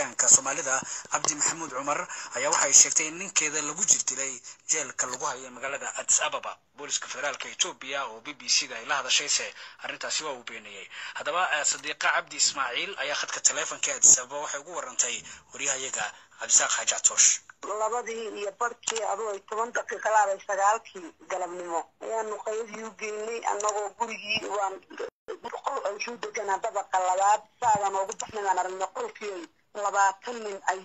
deegaanka soomaalida cabdi maxamuud cumar ayaa waxay ay sheegtay in ninkeeda lagu jirdilay jeelka lagu hayay magaalada adis ababa booliska federaalka etoobiya oo b b c da ay la hadashayse arrintaasi waa uu beeniyey haddaba eh, sadiiqa cabdi ismaaciil ayaa khadka taleefonka adis ababa waxay ugu warantay waryahayaga cabdisaaq xaaji catoosh labadii iyo barkii adoo toban daqiiqa laabay sagaalkii galabnimo ayaanu qayadii u geynay annagoo gurigii waan qol ansuu deganaa dabaqa labaad saadan oogu baxnayaan aragna qolkii labaatan nin ay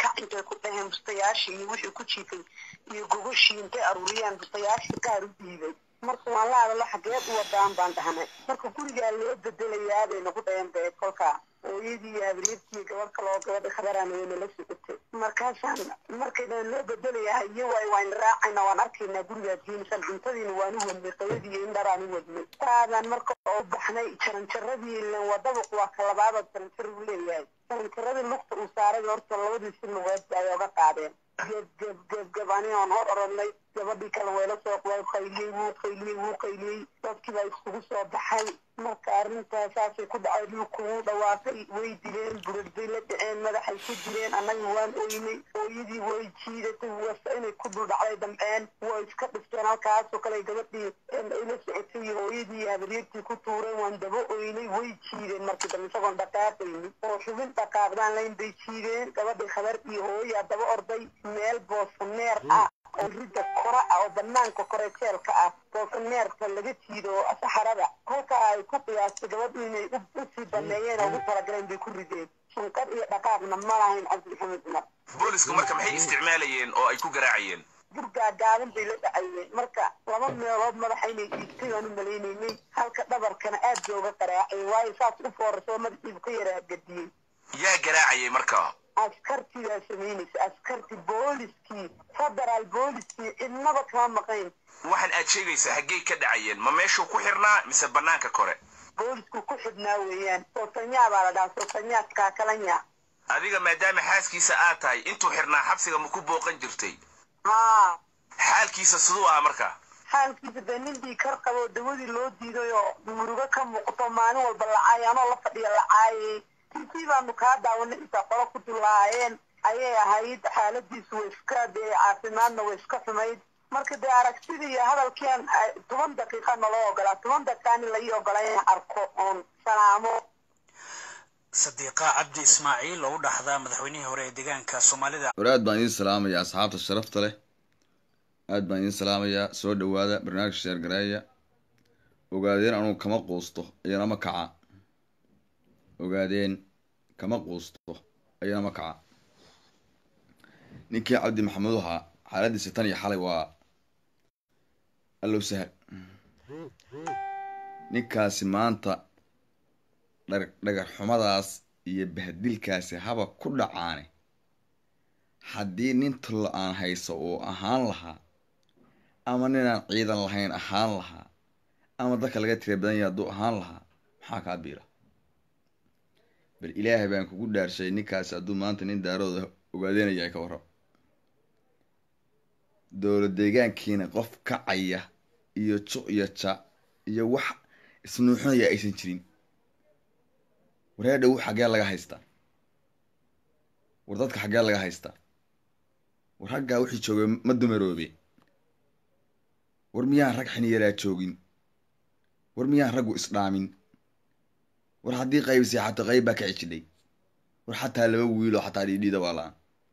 ka intay ku dhaheen bustayaashii iyo wixii ku jiifay iyo gogoshii intay aruuriyaan bustayaashii qaar u diiday marka waan la hadalo xageed u wadaan baan dhahnay marka gurigaa loo bedelayaa bay nagu dhayandaeed kolkaa hooyadii habriirtii gabadh kaloo gabadha khabarana way nala socotay markaasaan markaydaan loo bedelayaa iyo waay waan raacayna waan arkaynaa gurigaa diinsan cuntadiina waan u wadnay qawadiiyo indharaan u wadnay taadaan marka oo baxnay jaranjaradii ilan wadabuq waa ka labaada jaranjar uu leeyahay jaranjaradii lugta uu saaray horta labadiisi si ay oga qaadeen gebgeb ani oon hor oranay gabadhii kale weela soo qaba qayliyey wuu qayliyey wuu qayliyey dadkiibaa iskugu soo baxay marka arrintaa saasay ku dhacay luukawuu dhawaaqay way dileen burad la dhaceen madaxay ku direen annaga waan oynay hooyadii way jiidatay was inay ku duldhacday dambeen waa iska dhifteen halkaasoo kale gabadhii la socotay iyo hooyadii habaryartii ku tuureen waan daba oynay way jiideen markii dambe isagoon dhaqaaqayni oo xubin dhaqaaqdaan layn bay jiideen gabadhii khabar iyo hooyaa daba orday meel boosaneer ah oo ridda kora ah oo banaanka kore jeelka ah doofaneerka laga jiido saxarada halka ay ku qiyaastay gabadhu inay usii baneeyeen oo ugu talagaleen bay ku rideen shinqar iyo dhaqaaqna ma lahayn cabdilxamed cumar booliska marka maxay isticmaalayeen oo ay ku garaacayeen burgaa gaaban bay la dhacayeen marka laba meelood madaxa inay iigtay aan u malaynaynay halka dhabarkana aad bay uga garaacay waayo saas u foorasoo madaxiibu ka yaraa gadiyey yaa garaacayay marka askartiyaa samaynaysa askarti booliskii federaal booliskii cidnaba kama maqayn waxaan aad sheegaysaa haggey ka dhacayeen ma meeshuu ku xirnaa mise bannaanka kore boolisku ku xidhnaa weeyaan sootanyaa baa la dhahaa sootanyaa kaakalanya adiga maadaama xaaskiisa aad tahay intuu xirnaa xabsiga ma ku booqan jirtay haa xaalkiisa siduu ah marka xaalkiisa dee nindii kar qaboo dawadii loo diiday oo murugo ka muuqto maalin walba lacaay anoo la fadhiya lacaayay baanu kaa daawanay intaa qolo ku dullaayeen ayay ahayd xaaladiisu way iska dee caafimaadna way iska xumayd marka dee aragtidii iyo hadalkiian toban daqiiqa naloo ogolaa toban daqiiqaan in lai ogolayn arko oon salaamo sadiiqa cabdi ismaaciil oo u dhaxdaa madaxweynihii hore ee deegaanka soomaalida war aad baan idiin salaamayaa asxaabta sharafta leh aad baan idiin salaamayaa soo dhowaada barnaamijka sheergareeya ogaadeen anuu kama quusto iyanama kaca ogaadeen kama quusto ayana kaca ninkii cabdi maxamed ahaa xaaladiisa tan iyo xalay waa allow sahal ninkaasi maanta dhadhagar iyo bahdilkaasi haba ku dhacaane haddii nin tullo aan hayso uu ahaan lahaa ama ninaan ciidan lahayn ahaan lahaa ama dadka laga tira badan yahay hadduu ahaan lahaa maxaa kaa biira bal ilaahay baan kugu dhaarshay ninkaasi hadduu maanta nin daarooda ogaadeynaya ka warrab dowlad deegaankiina qof kacaya iyo juc iyo ca iyo wax isnuuxunaya aysan jirin waree dhowu xaggee laga haystaa war dadka xaggee laga haystaa war raggaa wixii joogay ma dumaroobe war miyaan rag xiniyaraa joogin war miyaan raggu isdhaamin war haddii qayb seexato qayb baa ka cijday war xataa laba wiiloo xataa dhiidhiida waa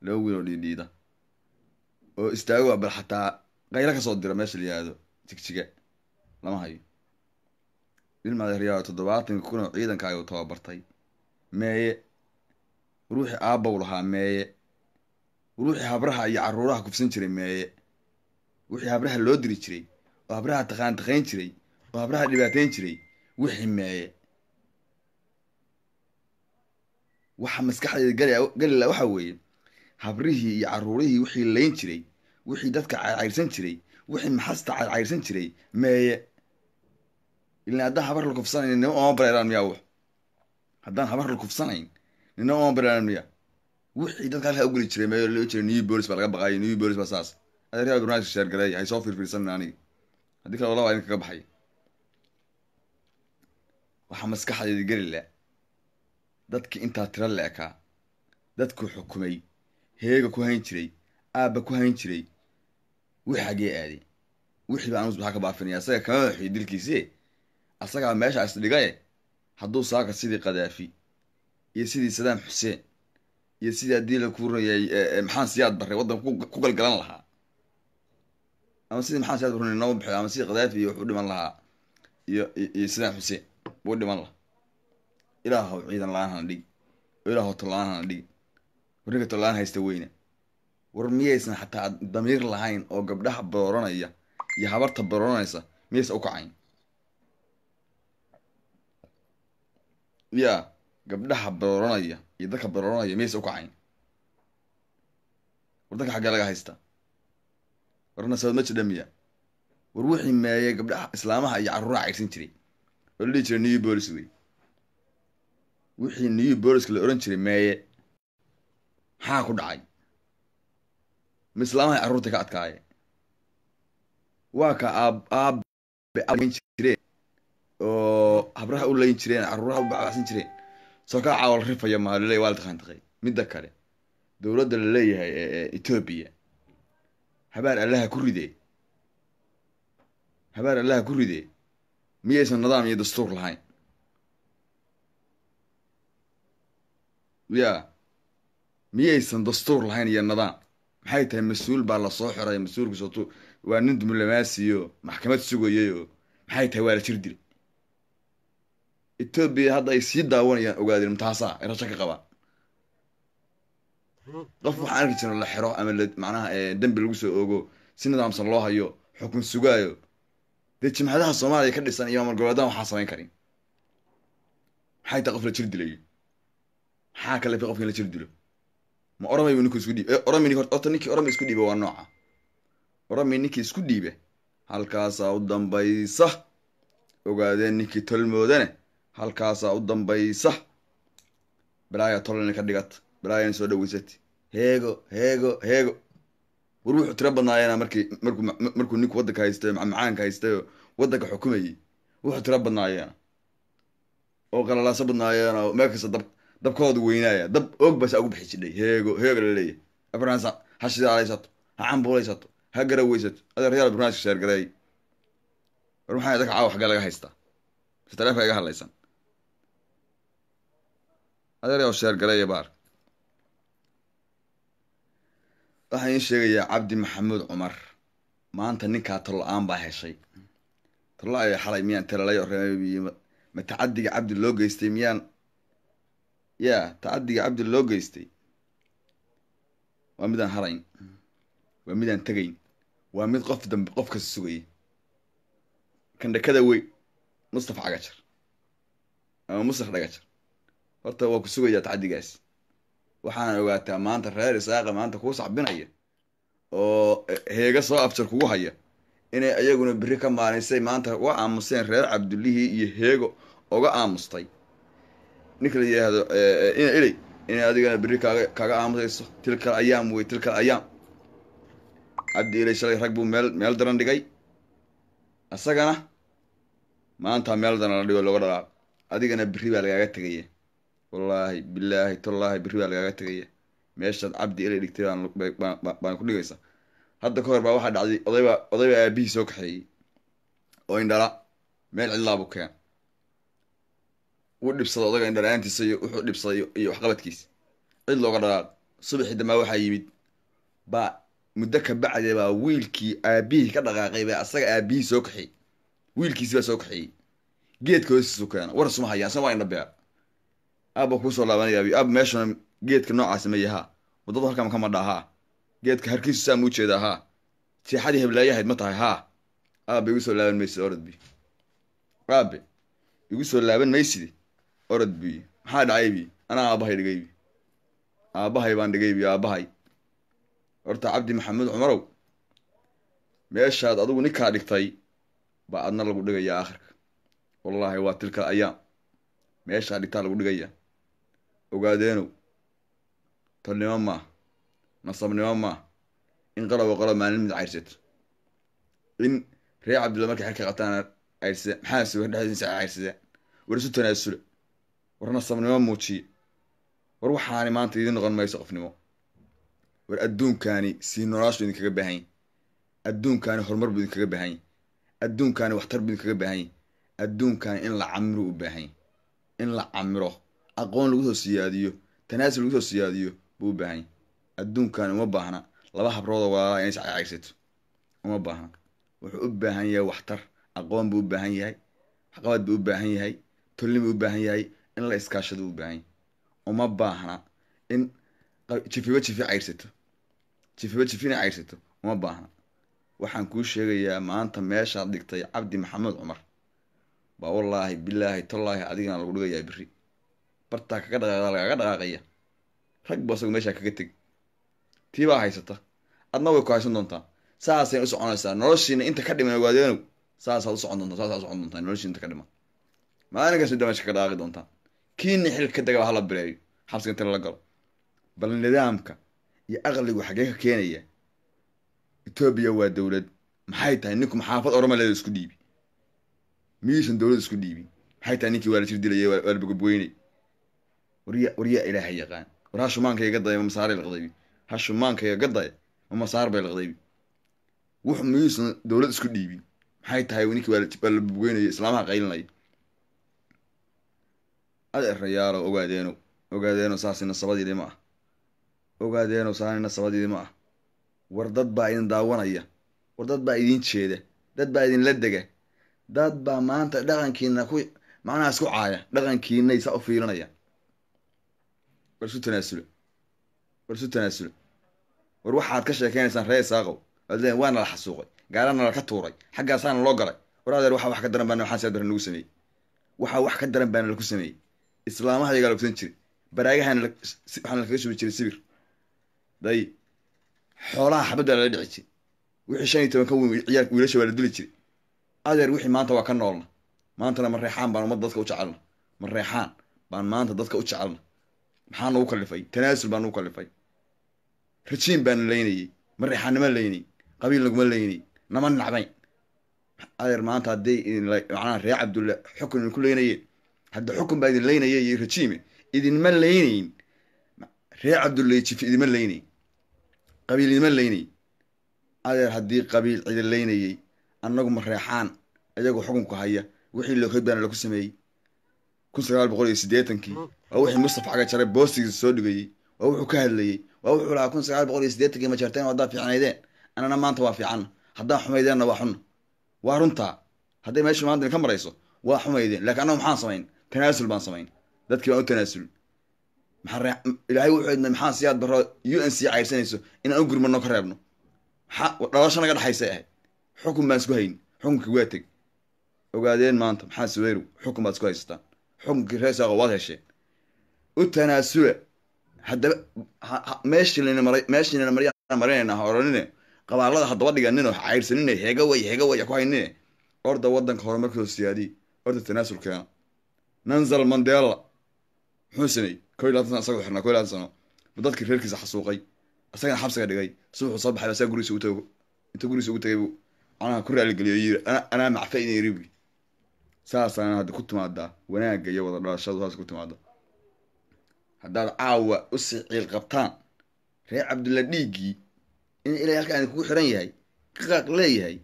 laba wiiloo dhiidhiida oo istaago waa bal xataa qaylo kasoo dira meesha la yihahdo jigjiga lama hayo ilmadeeryaao toddobaatanka kuna oo ciidankaaga tababartay meeye ruuxii aabbow lahaa meeye ruuxii habraha iyo caruuraha kufsan jiray meeye wixii habraha loo diri jiray oo habraha taqaan taqayn jiray oo habraha dhibaateyn jiray wixii meeye waxa maskaxdayda galila waxa weeye habrihii iyo caruurihii wixii layn jiray wixii dadka cayrcayrsan jiray wixii maxasta cayrcayrsan jiray meeye ilaa haddaan habar la kufsanayn nima oma bareeraan miyaa wux haddaan habar la kufsanayn nina oma bareeraan miya wixii dadka halkaa ugeli jiray meeyo loo jiray new bolis baa laga baqaayay new bolis baa saas adeeryaa barnaamijka sheergareey hay soo fiirfiirsanin aniga haddii kale olaba idin baxay waxaa maskaxdayda geli leh dadkii intaa tiro la ekaa dadkuu xukumay heega ku hayn jiray aabba ku hayn jiray wixi xaggee aaday wixii baa anuus maxaa ka baafinaya asaga kama madaxuye dilkiise asagaa meeshaa isdhigaye hadduu saaka sidii kadaafi iyo sidii sadaam xuseen iyo sidii haddii la kuurayay eh, eh, maxaan siyaad barray waddan ku galgalan lahaa ama sidii maxaan siyaad barray nooma baxo ama sidii kadaafi iyo wuxuu dhiman lahaa iyo iyo sadaam xuseen wuu dhiman lahaa ilaahow ciidan la-aan hana dhig oo ilaahow talla-aan hana dhig war ninka haysta weyne war miyaysan xataa damiir lahayn oo gabdhaha barooranaya iyo habarta barooranaysa miyaysan u kacayn ya gabdhaha barooranaya iyo dadka barooranaya miyaysan u kacayn war dadka xaggee laga haysta war nasabood ma jidhamiya war wixii meeyay gabdhaha islaamaha iyo carruuraha caydhsan jiray oo la dhihi jiray new bolis wey wixii new booliska la oran jiray meeye maxaa ku dhacay ma islaamahay carruurta ka adkaaye waa ka aabbjireen oo habraha u layn jireen caruuraha u baxbaxsan jireen soo kaa caawal rifayo maalile waa la taqaantaqay midda kale dowladda la leeyahay ee etoobiya habaar allaha ku ridee habaar allaha ku ridee miyaysan nidaam iyo dastuur lahayn yaa miyaysan dastuur lahayn iyo nidaam maxay tahay mas-uul baa lasoo xiray mas-uulkiisoot waa nin dumlamaasiyo maxkamad sugayayoo maxay tahay waa la jir dilay etoobiya hadda ay sii daawanayaan ogaadeen mutaasaa ay rajo ka qabaan qof waxaan arki jirna la xiro ama manaha dembi lagu soo ogo si nidaamsan loo hayo xukun sugaayo dee jimcadaha soomaaliya ka dhisan iyo maamul goboleedan waxaa samayn karin maxay tahay qof la jir maxaa ka lafay qofka la jir dilo ma oromay ninku isku dhiib eh, orami horta ninkii orami isku dhiibe waa nooca orami ninkii isku dhiibe halkaasaa u dambaysa ogaadeen ninkii tolmoodane halkaasaa u dambaysa balaaya tolan ka dhigat balaayana soo dhaweysat heego heego heego war wuxuu tiro badnaayena markii markuu ninku waddanka haystayo macaanka haystayo waddanka xukumayay wuxuu tiro badnaayeena oo qalalaaso badnaayeena oo meel kasta dab dabkoodu weynaaya dab og basa ugu bixi jidhay heego heego laleeyahy ha shidaalaysato ha cambuulaysato ha garaweysato adeeryaal barnaamijka sheergareey war maxaa idaka caawa xaggee laga haystaa si taleefonka iga hadlaysan adeeryaa sheergareeya baar waxaan iin sheegayaa cabdi maxamuud cumar maanta ninkaa talo-aan baa heshay talo-aya xalay miyaan talalay oo reemay matacadiga cabdi loo geystay miyaan yaa tacadiga cabdi loo geystay waa midaan harayn waa midaan tegayn waa mid qof dambe qofkaas sugaya sugayay kandhakada wey mustafa cagajar ama mustaf dhagajar horta waa ku sugayaa tacadigaas waxaan ogaataa maanta reer isaaqa maanta kuu sacbinaya oo heega soo afjar kugu haya inay ayaguna biri ka maalaysay maanta waa aamuseen reer cabdullihii iyo heego oga aamustay ninka la yidhaahdo eh, eh, ina eley inay adigana berri kaaga kaaga aamusayso tilkal ayaam wey tilkal ayaam cabdi ilay shalay rag buu meel meel daran dhigay asagana maanta meel daran la dhigo looga dhalaaqo adigana berri baa lagaaga tegaya wallaahi bilaahi tallaahi berri baa lagaaga tegaya meeshaad cabdi ilay dhigtay baan ku dhigaysaa hadda ka hor baa waxaa dhacday odayba odaybaa aabihii soo kaxeeyey oo indhala meel cidlaabuu keen uu dhibsado odaga indharaantiisa iyo wuxuu dhibsaday iyo waxqabadkiisa cid looga dhaqaaq subaxii dambaa waxaa yimid baa muddo ka bacdee baa wiilkii aabihii ka dhaqaaqay baa asaga aabihii soo kaxiyey wiilkiisi baa soo kaxiyey geedka hoostiisu keeno war suma haya asna waa indha beer aabba kuusoo laabanayaa aab meeshana geedka noocaasi ma yahaa waddadu halkaan ka madhaa haa geedka harkiisu saa muu jeedaa haa seexadii heblaayahayd ma tahay haa aabe igu soo laaban maysid orodbi aabe igu soo laaban mayside orod buy maxaa dhacaybi anaa aabahay dhigaybi aabahay baan dhigaybi aabahay horta cabdi maxamuud cumarow meeshaad adigu ninkaa dhigtay baa adna lagu dhigaya aakhirka wallaahi waa tilka ayaam meeshaad dhigtaa lagu dhigaya ogaadeenow tolnimo maah nasabnimo maa in qalabo qalo maalin mid cayrsato in reer cabdilla markay xilka qataan ayrsada maxaa sawir dhexdiisa cayrsadaan warsu tanaasula warna sabnimo muujiye war waxaani maanta idiin noqon mayso qofnimo war adduunkaani sii noolaashu idinkaga baahanyi adduunkaani horumar buu idinkaga baahanyi adduunkaani waxtar buu idinkaga baahanyi adduunkaani in la camiro u baahanyi in la camiro aqoon lagu soo siyaadiyo tanaasul lagu soo siyaadiyo buu u baahanyi adduunkaani uma baahna laba habroodo walaalaa inay iscaycaysato uma baahna wuxuu u baahan yahay waxtar aqoon buu u baahan yahay waxqabad buu u baahan yahay tolin buu u baahan yahay in la iskaashado u baahan ya uma baahna in jifiba jifi cayrsato jifiba jifi cayrsato uma baahna waxaan kuu sheegayaa maanta meeshaad dhigtay cabdi maxamed cumar baa wallaahi bilaahi tallaahi adigana lagu dhigayaa biri bartaa kaga dhaqaaqda lagaaga dhaqaaqaya rag ba meeshaa kaga teg tiibaa haysata adna way ku haysan doontaa saasay u soconaysaa noloshiina inta ka dhiman waadanow saasaad u socon doontaa saasaad u socon doontaa noloshiina inta ka dhiman maalin kasta damashka ka dhaqaaqi doontaa kiina xilka daga hala bileeyo xabsiga inta lala galo bal nidaamka iyo aqligu xagee ka keenaya etoobiya waa dowlad maxay tahay ninku maxaafad oromaleeda isku dhiibi miyuusan dowlad isku dhiibin maxay tahay ninkii waala la jir dilaya waa la bogobgoynay warya waryaa ilaahay yaqaan war hashumaanka iga daya ma masaaray laqdaybi hashumaanka iga daya ma masaar bay laqdaybi wux miyuusan dowlad isku dhiibin maxay tahay ninkii waa la islaamaha qaylinaya adeerayaalo ogaadeeno ogaadeeno saasi nasabadeedii ma ah ogaadeeno saani nasabadeedii ma ah war dad baa idin daawanaya war dad baa idin jeeda dad baa idinla dega dad baa maanta dhaqankiina ku macnahaas ku caaya dhaqankiinay saa u fiilinaya war isu tanaasula war isu tanaasula war waxaad ka sheekeynaysaan ree saaqow ad waana la xasuuqay gaalaana laka tuuray xaggaasaana loo galay war adeer waxaa wax ka daran baana waxaan siad barre nagu sameeyey waxaa wax ka daran baana laku sameeyey islaamaha yagaa ogsan jire baraagahana waxaana lakaga shubi jiray sibir day xoolaha xabad baa lala dhici jiray wixii shan iyo toban ka ciyaar wiilasha waa la duli jiray adeer wixii maanta waa ka noolna maantana ma reexaan baan ummadda dadka u jecelna ma reexaan baan maanta dadka u jecelna maxaa nagu kalifay tanaasul baa nagu kalifay rajiim baana laynayey ma reexaan nama qabiil naguma laynay nama nacbayn adeer maanta haddii manaa reer cabdulla xukun ku laynayeen hadda xukun baa idin laynaya iyo rajiime idinma laynayn ree cabdullejif idinma laynay qabiil idinma leynayn adeer haddii qabiil cidin laynayey annagu ma reexaan ayagoo xukunku haya wixii lohoybana laku sameeyey kun sagaal boqol iyo siddeetankii waa wixii mustafa xaga jaray boostigiisa soo dhigayey waa wuxuu ka hadlayey waa wuxuu lahaa kun sagaal boqol iyo siddeetankii ma jarteen haddaa fiicnaydeen anana maanta waa fiicanna haddaan xumaydeenna waa xunna waa runtaa hadday meesha maanta ka marayso waa xumaydeen lakiin annagu maxaan samayn tanaasul baan samayn dadki baan u tanaasul maailaahay wuxuudna maxaa siyaad baro u n c cayrsanayso inaan u gurmano ka reebno dhalasho naga dhexaysay ahayd xukun baan isku hayn xukunki waa teg ogaadeen maanta maxaa suweyrow xukun baad isku haysataan xukunkii reer saaqo waad hesheen u tanaasula haddaba meeshiinana marinayna ha oranine qabaallada haddaba dhiganino ha cayrsanine heega way ku haynine orda waddanka horumarkiiso siyaadii orda tanaasul keena nanzal mandela muxuu samey ko y sano isag xirnaa ko y sano ma dadkii reerkiisa xasuuqay isagana xabsiga dhigay subuxuu soo baxay asaga gurigiisa ugu tago intuu gurigiisa ugu tagay buu anaha ku raaligeliyo yiri anaa macfa inay ribi saasaan hadda ku timaadaa wanaagga iyo wada dhalashadu saas ku timaada haddaad caawa u siciil qabtaan reer cabdulla dhiiggii in ilaa halka aydin kugu xiran yahay kaqaaq leeyahay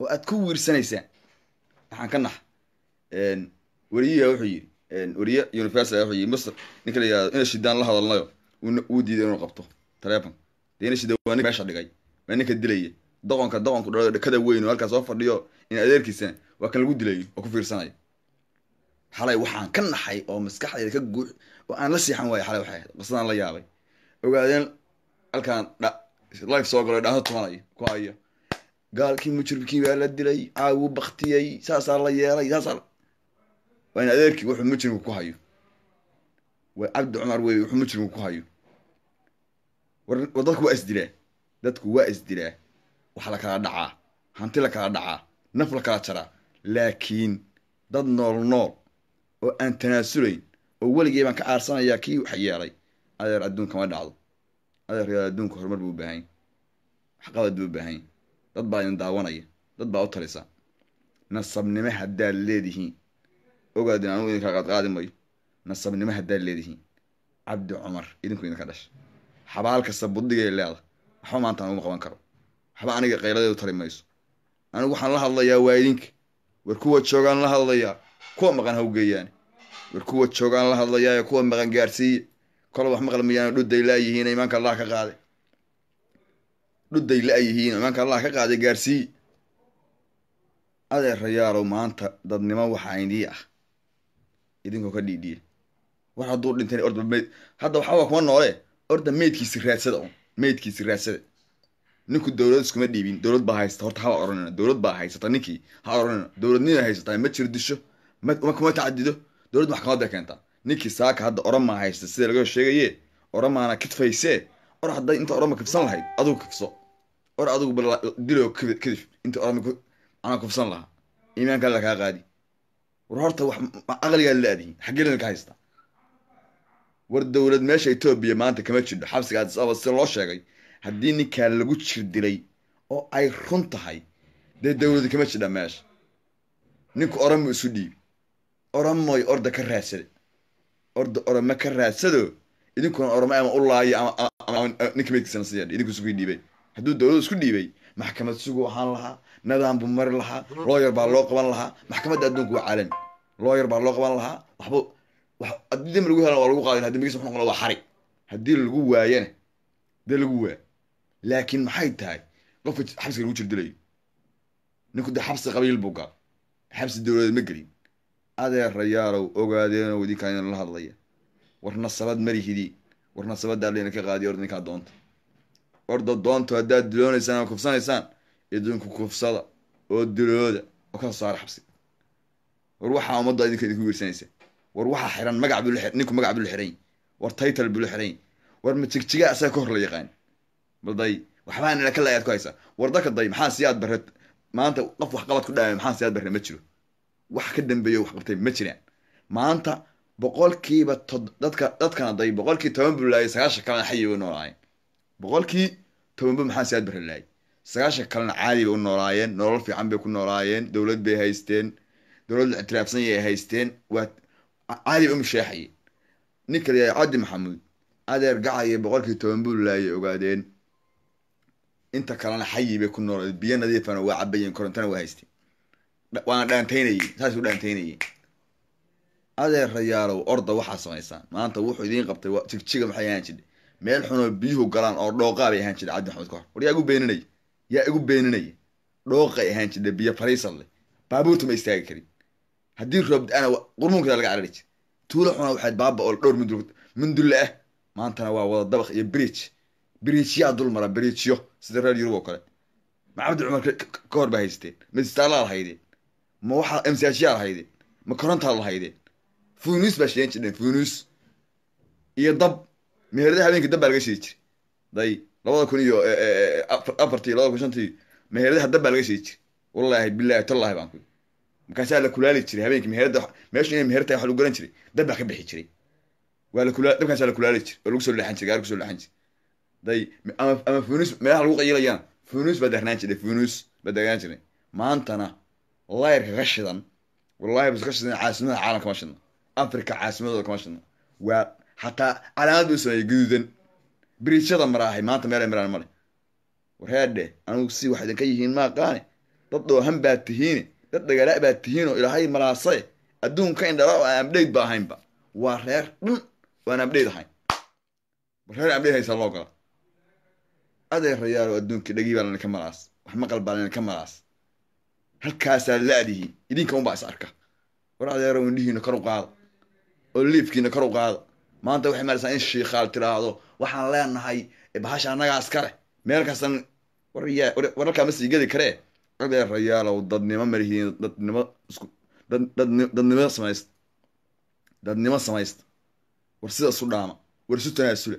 oo aad ku wiirsanaysaan waxaan ka nax weriyaa wuxuu yidhi weriye universal wuxuu yidhi masr ninka la yirahdo ina shidaan la hadalnayo wuu diiday inuu qabto taleefon dee shida waa nin meesha dhigay maa ninka dilaya doqonka doqonku dhalada dhakada weyn oo halkaas soo fadhiyo in adeerkiisana waa kan lagu dilayo oo ku fiirsanaya xalay waxaan ka naxay oo maskaxdeeda ka guux oo aan la siixan waayo xalay waxay qasadaan la yaabay ogaadeen halkaan life soo galo dhaanto tumanaya ku haya gaalkii mujribkii baa la dilay caawuu baktiyey saasaa la yeelay saasaa waa in adeerkii wuxuu mujrigu ku hayo waa cabdi cumar wey wuxuu mujrigu ku hayo war dadku waa isdilaa dadku waa isdilaa wax la kala dhacaa hanti la kala dhacaa naf la kala jaraa laakiin dad nool nool oo aan tanaasulayn oo weligay baan ka aarsanayaa kii wax yeelay adeer adduunka ma dhacdo adeerkaa adduunka horumar buu baahany waxqabad buu baahany dad baa idin daawanaya dad baa u talisa nasabnimo haddaad leedihiin ogaadin anigu idinka qaadqaadi mayo nasabnimo haddaad leedihiin cabdi cumar idinku idinka dhasha xabaal kasta budigay leeda waxba maanta anuguma qaban karo waxba aniga qayladeedu tari mayso anigu waxaan la hadlayaa waa idinka war kuwa joogaan la hadlayaa kuwa maqan hawgeeyaani war kuwa joogaan la hadlayaayo kuwa maqan gaarsiiye kol wax maqal mayaana dhudday laayihiin imaanka allah ka qaaday dhudday laayihiin imaanka allah ka qaaday gaarsiiye adeerayaalow maanta dadnimo waxaa indii ah idinkoo ka dhiidhiye war hadduu dhintan orda meyd hadda waxaaa kuma noole orda meydkiisi raadsada un meydkiisi raadsada ninku dowlad iskuma dhiibin dowlad baa haysata horta haba oranana dowlad baa haysata ninkii ha oranana dowladnina haysataa ma jirdisho disho makuma tacadido dowlad maxkamada keenta ninkii saaka hadda oramaa haysta sida laga sheegaye oramaana kidfaysee or hadday inta orama kifsan lahayd adugu kifso or adugu dilo kadif inta orama anaa kufsan lahaa iimaankaa lakaa qaadi war horta wax aqligaa la aadiyin xaggee war dowlad meesha etoobiya maanta kama jidho xabsiga si loo sheegay haddii ninkaa lagu jir dilay oo ay run tahay dee dowladi kama jidha meesha ninku oramo isu dhiibi oramoy orda ka raadsade orda orama ka raadsado idinkuna orama ama u laayo ninka meydkiisana siya idinku isugu dhiibay hadduu dowladu isku dhiibay maxkamad sugu ahaan lahaa nadaam buu mari lahaa looyer baa loo qaban lahaa maxkamadda adduunka waa caalami looyer baa loo qaban lahaa waxba haddii dam lagu helan waa lagu qaadin hadi magis wuxu noqon waa xari haddii lagu waayana dee lagu waay laakiin maxay tahay qofka xabsiga lagu jir dilayo ninku dee xabsi qabiil buu gal xabsi dowladeed ma gelin adeerayaalow ogaadeenoo wadinkaan la hadlaya warna sabad marihidi warna nasabaddaa layna ka qaadiya orda ninkaa doonta orda doonto haddaad diloonaysaan ama kufsanaysaan idinku kufsada oo dilooda oo kala saara xabsi war waxaa ummadda idinka idinku wiirsanaysa war waxaa xiran magac buu ninku magac buu la xiran war title buu la xiran war majigjigaa asaga ka hor la yaqaan bal waxbaa nala kala ayaad ku haysaa war dalka day maxaa siyaad bare maanta qof waxqabad ku dhaaya maxaa siyaad bare ma jiro wax ka dambeeya wax ma jiraan maanta boqolkiiba dadka dadkana day boqolkii toban buu laayay sagaashan kalena xayiba nool ahayn boqolkii tobanba maxaa siyaad bare laayay sagaashan kalena caadi bay u noolaayeen nolol fiican bay ku noolaayeen dowlad bay haysteen dowlad ictiraafsan yay haysteen waa caadi bay u musheexayeen nin kale cabdi maxamuud adeer gacaya boqolkii toban buntlandayay ogaadeen inta kalena xayi bay ku nool biyo nadiifana waa cabayeen korontana waa haysteen waana dhaantaynayeen saas u dhaantaynayeen adeer rayaalow orda waxaa samaysaan maanta wuxuu idiin qabtay jigjiga maxay ahaan jidhay meel xunoo biyuhu galaan oo dhooqaa bay ahaan jidhay cabdi maxamuud kahor hor war yaa igu beeninaya dhooqay ahaan jidha biyo fariisan leh baabuurta ma istaagi karin haddii roob da-ana laga carari jir tuulo xuna waxaad baaba oo dhowr mundulle ah maantana waa wada dabaq iyo bridge bridgeyaa dul mara bridgeyo sida reer yurub oo kale ma cabdi cumar ka hor baa haysateen ma istaalaa lahaydeen ma waxaa imsaashiyaa lahaydeen ma korontaa lahaydeen funuus baa shideen jirdheen funuus iyo dab meherada habeenka dab baa laga shidi jiray day labada kun iyo eh, eh, eh, afartii labada kun shantii meheradaha dab baa laga sheegi jir wallaahi bilaahi tallahi baan ku markaasaa la kulaali jiray habeenkii meherada meeshu inay meher wax lagu garan jiray dabbaa baa ka bixi jiray waa lakula dabkaasaa la kulaali jiray oo lagu soo leexan jiray gaari kusoo leexan jiray day ama ama funuus meelaha lagu qayilayaan funuus baa daagnaan jiray funuus baa daagnaan jiray maantana layrka ka shidan wallahi bas ka shidan caasimadaha caalamka ma shidna africa caasimadooda kama shidna waa xataa calaamad buu sameeyey guduudan biriijada maraahay maanta meel maraan male warheedhe anugu si wax idin ka yihiin maaqaane dad doohan baad tihiine dad dhagala baa tihiinoo ilaahay maraasae adduunka indhala oo aan amdheyd ba ahaynba waa reer dhan oo aan amdheyd ahayn reer amdheyd haysaa loo gala adeerayaalo adduunki dhegii baa laninka maraas wax maqal baa laninka maraas halkaasaa la idinka unbaa is arka war adeera indhihiina kor u qaada oo liifkiina kor u qaada maanta waxay malaysaa in shiikhaal tiraahdo waxaan leenahay bahasha annagaa iskale meel kastan wararkaa ma sii gedi karee rayaalow dadnimo malihiin dadnimo dadnimo samayst dadnimo samaysta war sida isu dhaama war isu tanaasula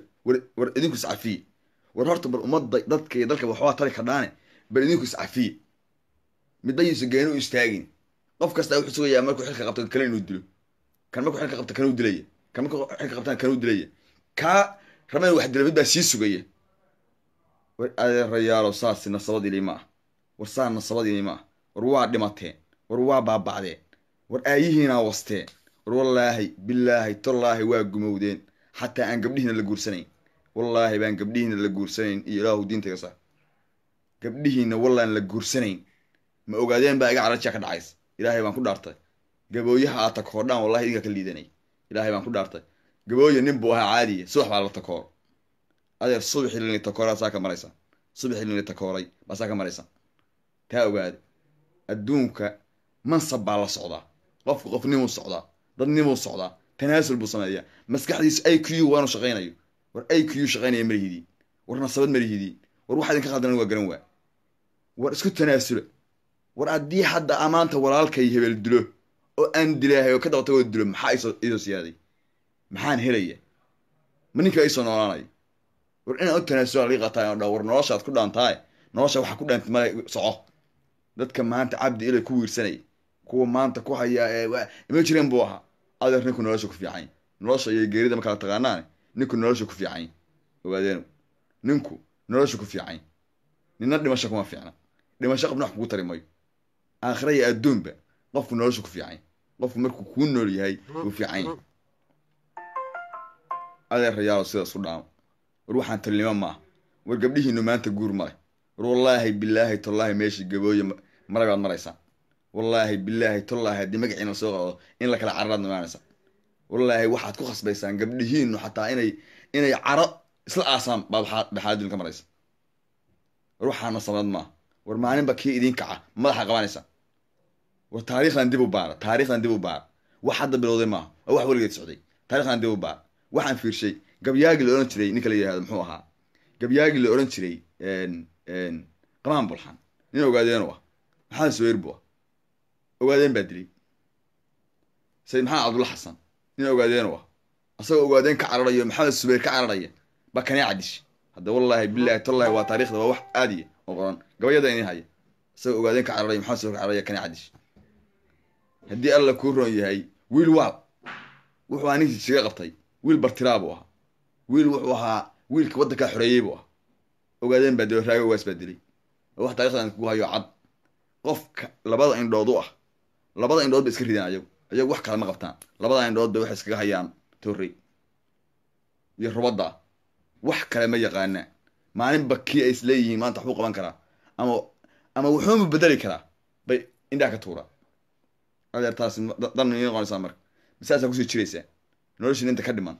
war idinku iscafiye war horta bar ummadda dadka iyo dalka waxbaa tari kadhaane bal idinku iscafiye midbayiisu geeni u istaagin qof kastaa wuxuu sugayaa markuu xilka qabto kale inuu dilo kan markuu xilka qabto kanuu dilaya xilka qabtaan kanuu dilaya kaa ramen waxdilamid sii sugaya rayaalo saas nasabadiili ma ah war saa nasabadiili ma ah war waa dhimateen war waa baabacdeen war aayihiinaa wasteen war wallaahi bilaahi tallaahi waa gumowdeen xataa aan gabdhihiina la guursanayn wallaahi baan gabdhihiina la guursanayn iyo ilaahu diintaiga saar gabdhihiina wallaan la guursanayn ma ogaadeen baa iga carajia ka dhacays ilaahay baan ku dhaartay gabooyaha aad tag hoodhaan wallahi idinkaa ka liidanay ilaahay baan ku dhaartay gabooye nin buu ahaa caadiya subax baa la takooro adeer subaxii lini takooraa saa ka maraysa subaxii lini takooray baa saa ka maraysa taa ogaada adduunka mansab baa la socdaa qofku qof nimuu socdaa dadnimuu socdaa tanaasul buu sameeyaa maskaxdiisu i q waanu shaqaynayo war i q shaqaynaya malihidiin war nasabad malihidiin war waxa idinka khaldanan waa garan waa war isku tanaasula war haddii hadda amaanta walaalkay hebel dulo oo aan dilaahay oo ka daba tag dilo maxaa isoo siyaaday maxaan helaya ma ninkaa iisoo noolaanayo war inaan u tanaasula laga qataa dha war noloshaad ku dhaantaaye nolosha waxa ku dhaantay male soco dadka maanta cabdi ilay ku wiirsanay kuwa maanta ku haya ma jireen buu ahaa adeer ninku nolosha ku fiican nolosha iyo geerida makala taqaanaan ninku nolosha ku fiican ogaadeenu ninku nolosha ku fiican nina dhimasho kuma fiicna dhimasho qabna wax kugu tari mayo aakhira iyo adduunba qofku nolosha ku fiican qofku markuu kuu nool yahay wuu fiican yahay adeerayaalo sidaas ku dhaamo war waxaan talnimo maaha war gabdhihiinu maanta guur maray war wallaahi bilaahi tallaahi meeshii gabooye maray baad maraysaa wallaahi bilaahi tallaahi haddii magaciina la soo qaado in la kala cararaad imaanaysaa wallaahi waxaad ku khasbaysaan gabdhihiinu xataa inay inay caro isla aasaan baad baabaxaadulka maraysa war waxaana sabad maaha war maalinba kii idiin kaca madaxa qabanaysaa war taarikhdan dib u baara taarikhdan dib u baara wax hadda bilowday maaha oo wax weligeed socday taarikhdan dib u baara waxaan fiirshay gabyaagii la odhan jiray ninka la yihahdo muxuu ahaa gabyaagii la odhan jiray qamaan bulxan nin ogaadeenu ah maxamed suweyr bu ah ogaadeen baa dilay sayid maxamed cabdulla xasan nin ogaadeenu ah asagoo ogaadeen ka cararayo maxamed subeyr ka cararaya ba kanee cadish hadda wallaahi bilaahi tallahi waa taarikhda waa wax aadiya oo qoran gabayada inay haya asagoo ogaadeen ka cararayo maxamed subeyr ka cararaya kanee cadish haddii alla kuu ron yahay wiil waab wuxuu ahaa ninkii jiga qabtay wiil bartiraa buu ahaa wiil wuxuu ahaa wiilka waddankaa xoreeyey buu ahaa ogaadeen baa dabaraago waas baa dilay oo wax taarikhdan kugu hayo cad qofka labada indhood u ah labada indhood ba iska ridaan ayagu ayagu wax kale ma qabtaan labada indhood bay waxay iskaga hayaan torrey iyo rubadda wax kale ma yaqaanaan maalinba kii ay isleeyihiin maanta waxbuu qaban karaa ama ama wuxuuma bedeli karaa bay indhaa ka tuuraa adeertaasi danniy noqonaysaa marka masaasaa kusii jiraysaa noloshin inta ka dhiman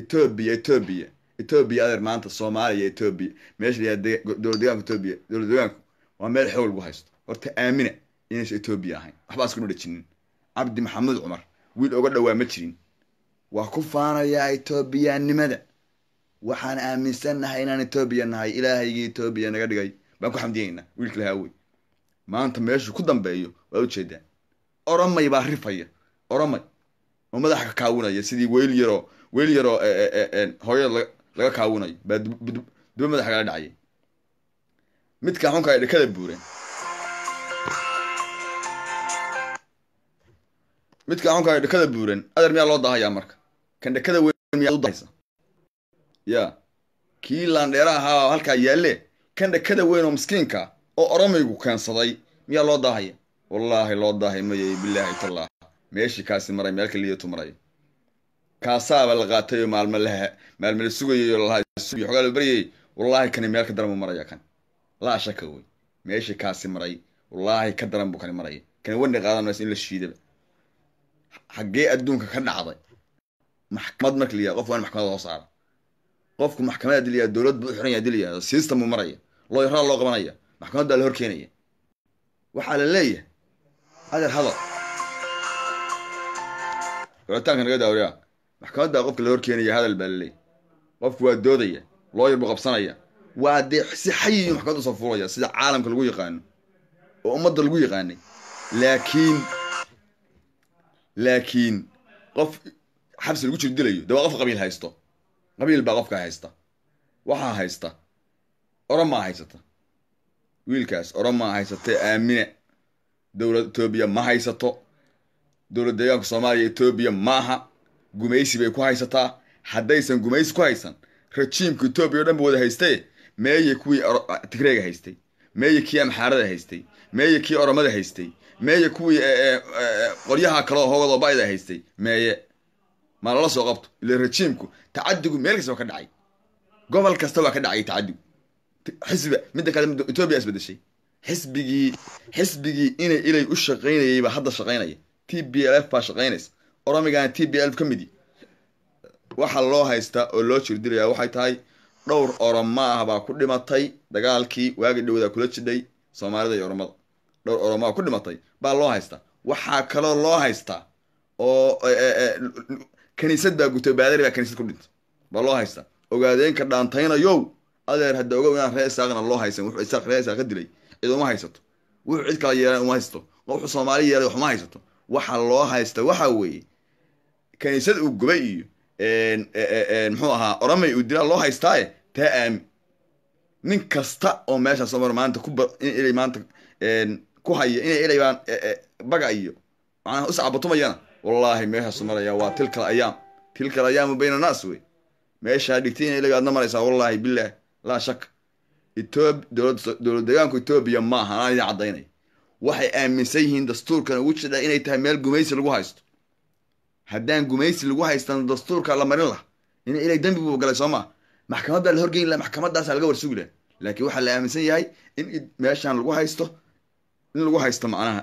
etoobiya etoobiya etoobiya adeer maanta soomaaliya etoobiya meesha layaa dowla deegaanka etoobiya dowla deegaanku waa meel xoog lagu haysto horta aamina inaysa etoobiya ahayn waxba askanu dhajinin cabdi maxamuud cumar wiil oga dhowaa ma jirin waa ku faanayaa etoobiyanimada waxaan aaminsannahay inaan etoobiya nahay ilaahaygii etoobiya naga dhigay baan ku xamdiyaynaa wiilka lahaawey maanta meeshu ku dambeeyo waa ujeedaa oromay baa rifaya oromay oo madaxa ka kaawinaya sidii weyl yaroo weyl yaroo eh, eh, eh, hooyada laga kaawinayo baa duba madaxa kala dhacayay midka xunka ay dhakada buureen midka xunka ay dhakada buureen adeer miyaa loo daahayaa marka kan dhakada weyn miyaa u daahaysa ya kii laandheera ahaa halkaa yaalle kan dhakada weyn oo miskiinka oo oramaygu keensaday miyaa loo daahaya wallaahi loo daahay mayay bilaahi tallaah meeshii kaasi maray meel kaliyatuu maray kaasaaba la qaatayoo maalmamaalmala sugayayoogaa la baryayey wallaahi kani meel ka daran buu maraya kan laa shaka wey meeshii kaasi maray wallaahi ka daran buu kani maraya kani wadni qaadan maysa in la shiidaba xaggee adduunka ka dhacday maxkamad marka la yihahdo qofku waa in saara qofku maxkamada hadii la dowlad buu u xiran yahay hadii buu maraya looyaraa loo qabanaya maxkamaddaa la horkeenaya waxaa la leeyahay hadeer hadal kicitaanka naga daawariyaa maxkamaddaa qofka la horkeenaya hadal baa laleeyahy qofku waa doodaya looyar buu qabsanaya waa dee si xayiyo maxkamadda usoo fuulaya sida caalamka lagu yaqaano oo ummadda lagu yaqaanay laakiin laakiin qof xabsi lagu jiro dilayo de waa qof qabiil haysto qabiil baa qofkaa haysta waxaa haysta oro haysata wiilkaas oro maa haysata aamine dowlad etoobiya ma haysato dowlad deegaanku soomaaliya etoobiya maaha gumaysi bay ku haysataa haddaysan gumaysi ku haysan rajiimka etoobiya o dhan ba wada haystee meeye kuwii ah, tigreega haystay meeye kii amxaarada haystay meeye kii oromada haystay meeye kuwii eh, eh, eh, qoryaha kaleo hoogadoo bayda haystay meeye maa lala soo qabto ila rajiimku tacadigu meel kasta waa ka dhacay gobol kasta waa ka dhacay tacadigu xisbiga midda kale etoobiya isbedeshay xisbigii xisbigii inay ilay u shaqaynayayba hadda shaqaynaya t b l f baa shaqaynaysa oromigana t b lf ka midi waxa loo haystaa oo loo jirdilaya waxay tahay dhowr oroma ah baa ku dhimatay dagaalkii waagi dhowda kula jidhay soomaalida iyo oromada dhowr oromaa ku dhimatay baa loo haystaa waxaa kaloo loo haystaa oo e, e, e, kaniisad baa baa kaniisad ku dhintay baa loo haystaa ogaadeenka dhaantaynayow adeer hadda ogow inaan reer isaaqna loo haysan wuxuu isaaq ree isaaqa dilay iduma haysato wuxuu cid kala yeelan uma haysato wuxuu soomaali yeelay waxuma haysato waxa loo haysta waxa weeye kaniisad uu gubay iyo e, e, e, muxuu ahaa oramay uu dilaa loo haystaaye taa aami nin kasta oo meeshaas omar maanta kuin maanta ku haya inay ilaybaan baga iyo macnaha uscabatumayana wallaahi meeshaasu maraya waa tilkal ayaam tilkal ayaamu bayna naas wey meeshaa dhigtay inay ilaybaadna maraysaa wallaahi bilaah laa shak dowlad deegaanku etoobiya maaha anaa idin cadaynay waxay aaminsan yihiin dastuurkan ugu jidha inay tahay meel gumaysi lagu haysto haddaan gumaysi lagu haystan dastuurka la marin lah in ilay dembi buu galay soo maa maxkamaddaa la horgeyn laha maxkamadaasa laga warsugi laha laakiin waxaa la aaminsan yahay in meeshaan lagu haysto in lagu haysto macnaha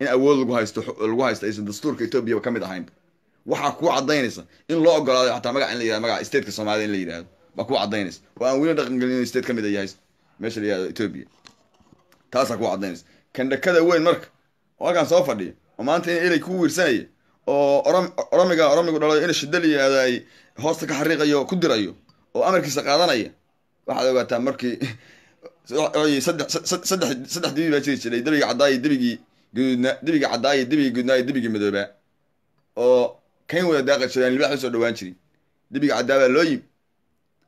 in awood lagu haysto lagu haysto aysan dastuurka etoobiya ka mid ahaynba waxaa ku cadaynaysa in loo ogolaado xataa magac in la yirahdo magaca stateka soomaalida in la yidhahdo baa ku cadaynays oo aan weli dhaqangelin in state ka mid a yahay meesha la yihahdo etoobiya taasaa ku cadaynays kandhakada weyn marka oo halkaan soo fadhiya oo maanta in eley ku wiirsanaya oo oramiga oramigu dhalo in shidda la yihahdo ay hoosta ka xariiqayo ku dirayo oo amarkiisa qaadanaya waxaad ogaataa markii saddex dibi baa jiri jiray debigii caddaaya debigii guduudnaa debigii caddaaya debigii guduudnaaya debigii madoobaa oo kayn wada daaqi jiraan libaax la soo dhawaan jiri debiga caddaa baa loo yimi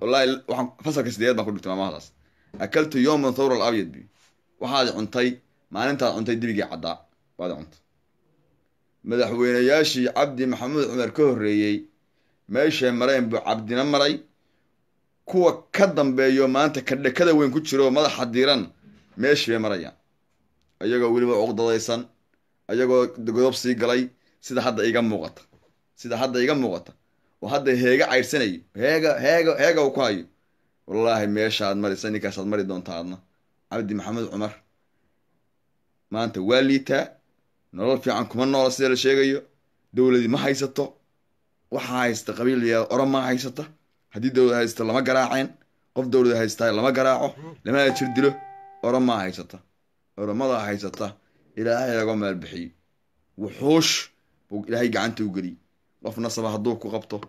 wallaahi waxaan fasalka sideed baan ku dhigtay maalmahadaas akaltu yowman thawra alabyad bi waxaad cuntay maalintaad cuntay dibigii caddaa waad cuntay madaxweyneyaashii cabdi maxamuud cumer ka horreeyey meeshay mareen buu cabdina maray kuwa ka dambeeyo maanta ka dhekada weyn ku jiro madaxa diiran meeshii bay marayaan ayagoo weliba uqdadaysan ayagoo godob sii galay sida hadda iga muuqata sida hadda iga muuqata oo hadda heega cayrsanayo heega heega heega u ku hayo wallaahi meeshaad marisa ninkaasaad mari doontaa adna cabdi maxamed cumar maanta waa liitaa nolol fiican kuma noola sida la sheegayo dowladii ma haysato waxaa haysta qabiiliya oromaa haysata haddii dowlad haysata lama garaaceen qof dowlad haysta lama garaaco lamana jir dilo oromaa haysata oromada haysata ilaahay laga maalbixiyo wuxuush buu ilaahay gacanta u geliy qof nasaba hadduu ku qabto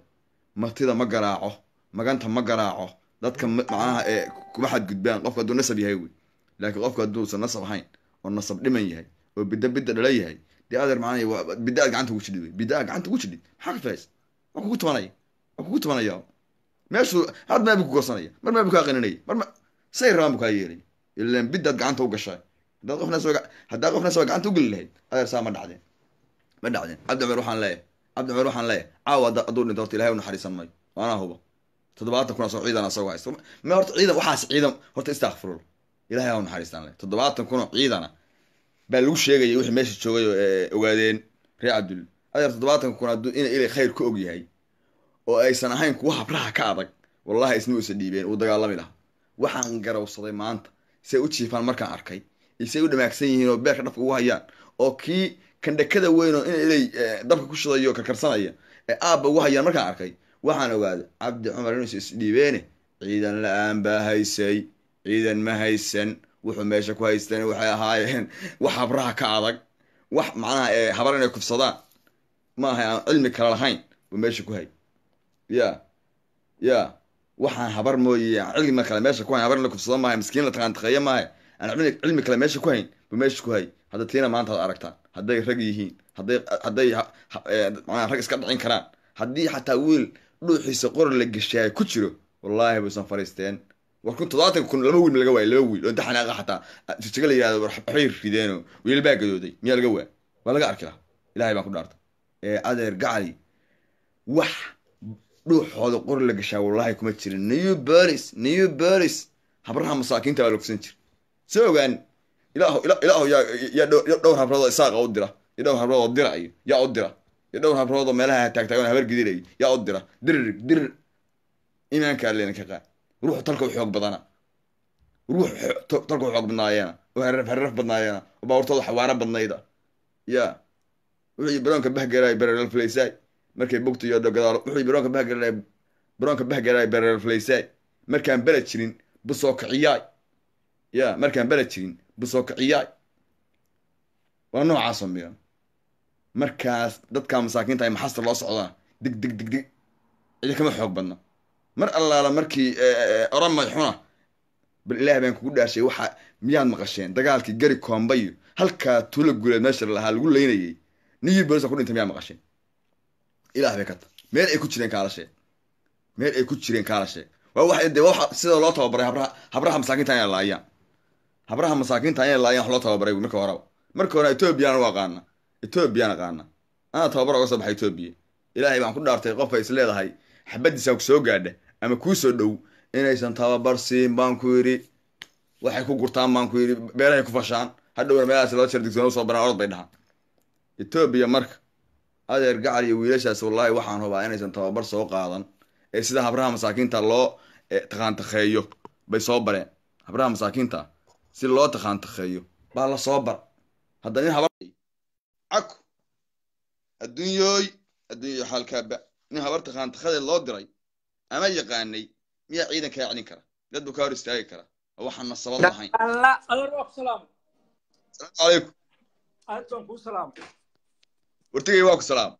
martida ma garaaco maganta ma garaaco dadka macnaha ee kuba gudbaan qofka hadduu nasab yahay wey laakiin qofka hadduusan nasab ahayn oo nasab dhiman yahay oo bida bida dhala yahay dee adeer macnaha waa bida aad gacanta ugu jidhid wey bida aad gacanta ugu jidhid maxaa ka waa kugu tumanaya waa kugu tumanaya meeshuu had meebu ku goosanaya mar meebu kaa qaninaya mar say rabaan bu kaa yeelay ilaan bidaad gacanta u gashaa haddaad qof nasaba haddaad qof nasaba gacanta u geli lahayd adeer saa ma dhacdeen ma dhacdeen cabdi cumar waxaan leeyahay hadda hore waxaan leeyahay caawa hadduu dhinto horta ilahay u naxariisan maayo anaa hubo toddobaatan kun asoo ciidan asagoo haysta me horta ciidan waxaas ciidan horta istakfirul ilahay u naxariistaan le toddobaatan kunoo ciidana baa lagu sheegayay wixii meesha joogay ogaadeen reer cabdul adeer toddobaatan kun hadduu ina ilay khayr ka og yahay oo aysan ahayn kuwa habraha ka adag wallahi isna isa dhiibeen uu dagaalami lahaa waxaan garawsaday maanta say u jiifaan markaan arkay isay u dhamaagsan yihiin oo beerka dhafka ugu hayaan oo kii kandhakada weynoo in ilay eh, dabka ku shidayo karkarsanaya ee eh, aabba ugu hayaan markaan arkay waxaan ogaada cabdi cumar inuusa isdhiibeene ciidan la-aan baa haysay ciidan ma haysan wuxuu meesha ku haysteen waxay ahaayeen wax habraha ka adag wax macnaha ee eh, habar inay kufsadaan maaha aan cilmi kale lahayn buu meesha ku hay ya ya waxaan habar mooye aan cilmi kale meesha ku hayn habar in kufsado maaha miskiin la taqaantaqeeyo maaha aan cilmi kale meesha ku hayn buu meesha ku hay hadda tiina maanta ad aragtaan hadday rag yihiin haday hadday eh, rag iska dhicin karaan haddii xataa wiil dhuuxiisa qor la geshaayo ku jiro wallaahi baysan fariisteen war kun toddobaatan kun laba wiil ma laga waay laba wiil oo inta xanaaq xataa jirjiga ah, la yirahdo waxbay rideeno wiil baa gadooday miyaa laga waa waa laga arki lahaa ilahay baan ku dhaarta adeer gacali wax dhuuxooda qori la geshaa wallahi kuma jirin new beris new beris habraha masaakiinta baa la kufsan jir soo ogaan ilaah dhowr habrado isaaqa u dira iyo dhowr habradood dira yaa u dira iyo dhowr habradoodoo meelaha taagtaagan habargidinay yaa u dira dirir dirir imaanka alena ka qaad ruuxu talka u xoog badana ruux talka u xoog badnaayeena oo haraf badnaayeena oo baaburtooda xawaara badnayda ya wuxuu baroonka bahgaraay berelflaysaay markay bogta iyo gadaalo wuxuu baroonka bahgaraay baroonka bahgaraay berelflaysaay markaan bela jirin busoo kiciyaay ya markaan bela jirin busoo kiciyaay waa noocaaso miya markaas dadkaa masaakiinta ay maxasta loo socdaan dig dig dig dig cidi kama xoog badna mar allaala markii eh, eh, eh, oran madaxuna bal ilaah baan kugu dhaashay waxaa miyaad maqasheen dagaalkii gari koombayo halkaa tuula guleed meesha lahaa lagu leynayay niyi bolisaa ku dhintay miyaad maqasheen ilaah bay kata meel ay ku jireen kaala sheeg meel ay ku jireen kaalashee sheeg waa waxay dee waa sida loo tababaray habraha habraha masaakiinta inay laayaan habraha masaakiinta inay laayaan wax loo tababaray marka horeba marka hore etoobiyana waa qaana etoobiyana qaana anaa tababar oga soo baxay etoobiya ilaahay baan ku dhaartay qofay isleedahay leedahay kusoo gaadha ama kuu soo dhow inaysan tababar siin baan ku yidhi waxay ku gurtaan baan ku yidhi beerahay ku fashaan hadhowna meelahaas loo jira digsoona usoo baraan orod bay dhahaan etoobiya marka adeer gacal iyo wiilashaas wallaahi waxaan hubaa inaysan tababar soo qaadan ee sida habraha masaakiinta loo taqaantakeeyo bay soo bareen habraha masaakiinta si loo taqaantakeeyo baa la soo bar hadda nin habarcaku adduunyooy adduunyayo xaalkaaba nin habar taqaantakadee loo diray ama yaqaanay miyaa ciidan kaa celin kara dad buu ka hor istaagi kara oo waxaan nasabad lahayn asalaamu calaykum wartigay waa ku salaam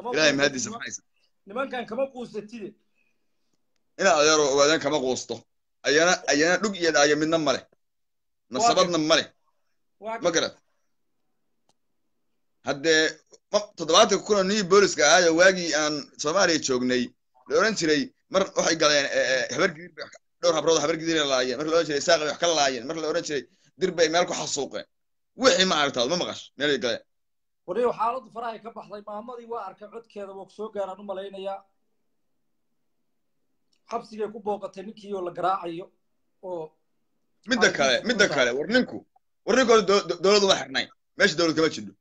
ilaahay mahadiisa maxaysa nimankan kama quusatide inaa adeero ogaadeen kama quusto ayana ayana dhug iyo dhaayo midna ma nasabadna ma leh ma garad haddee toddobaatanka kuna new booliska ahaayo waagii aan soomaaliya joognay la oran jiray mar waxay galeen eh, eh, habar gidir dhowr habrood habar gidir laayeen mar la odhan jiray saaqi wax ka laayeen mar la oran jiray dirbay meel ku xasuuqeen wixii ma aragtaad ma maqash meelay galeen wariyo xaaladdu farahay ka baxday maamadii waa arkay codkeeda wog soo gaaraan u malaynayaa qabsigay ku booqatay ninkii la garaacayo oo midda kale midda kale war ninku war ninkoona dowlad uma xirnayn meesha dowlad kama jidho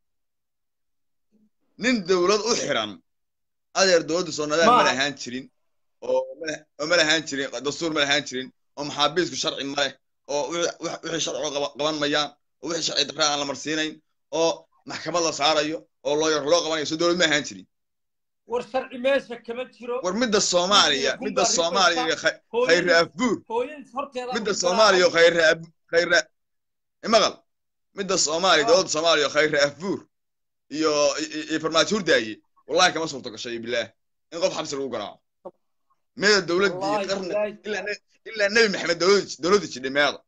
nin dowlad u xiran adeer dowladda soonadaan mal ahaan jirin oo ma lahaan jirin dastuur ma lahaan jirin oo maxaabiisku sharci maleh oo wixii sharcoo qaban mayaan oo wixii sharci darra aan la marsiinayn oo maxkamad la saarayo oo looyar loo qabanayo soo dowlad ma ahaan jirin war sharci meesha kama jiro war midda soomaaliya midda soomaaliya khayre afbuur midda soomaaliya khayre khayre eh, imaqal midda soomaaliya ah. dowladda soomaaliya khayre afbuur iyo iyo farmaajo hurdaaye wallahi kama suurto gashay bilaah in qof xabsi lagu garaaco meeda dowladdii qarni ilaa nebi maxamed dowladda jidhay meeda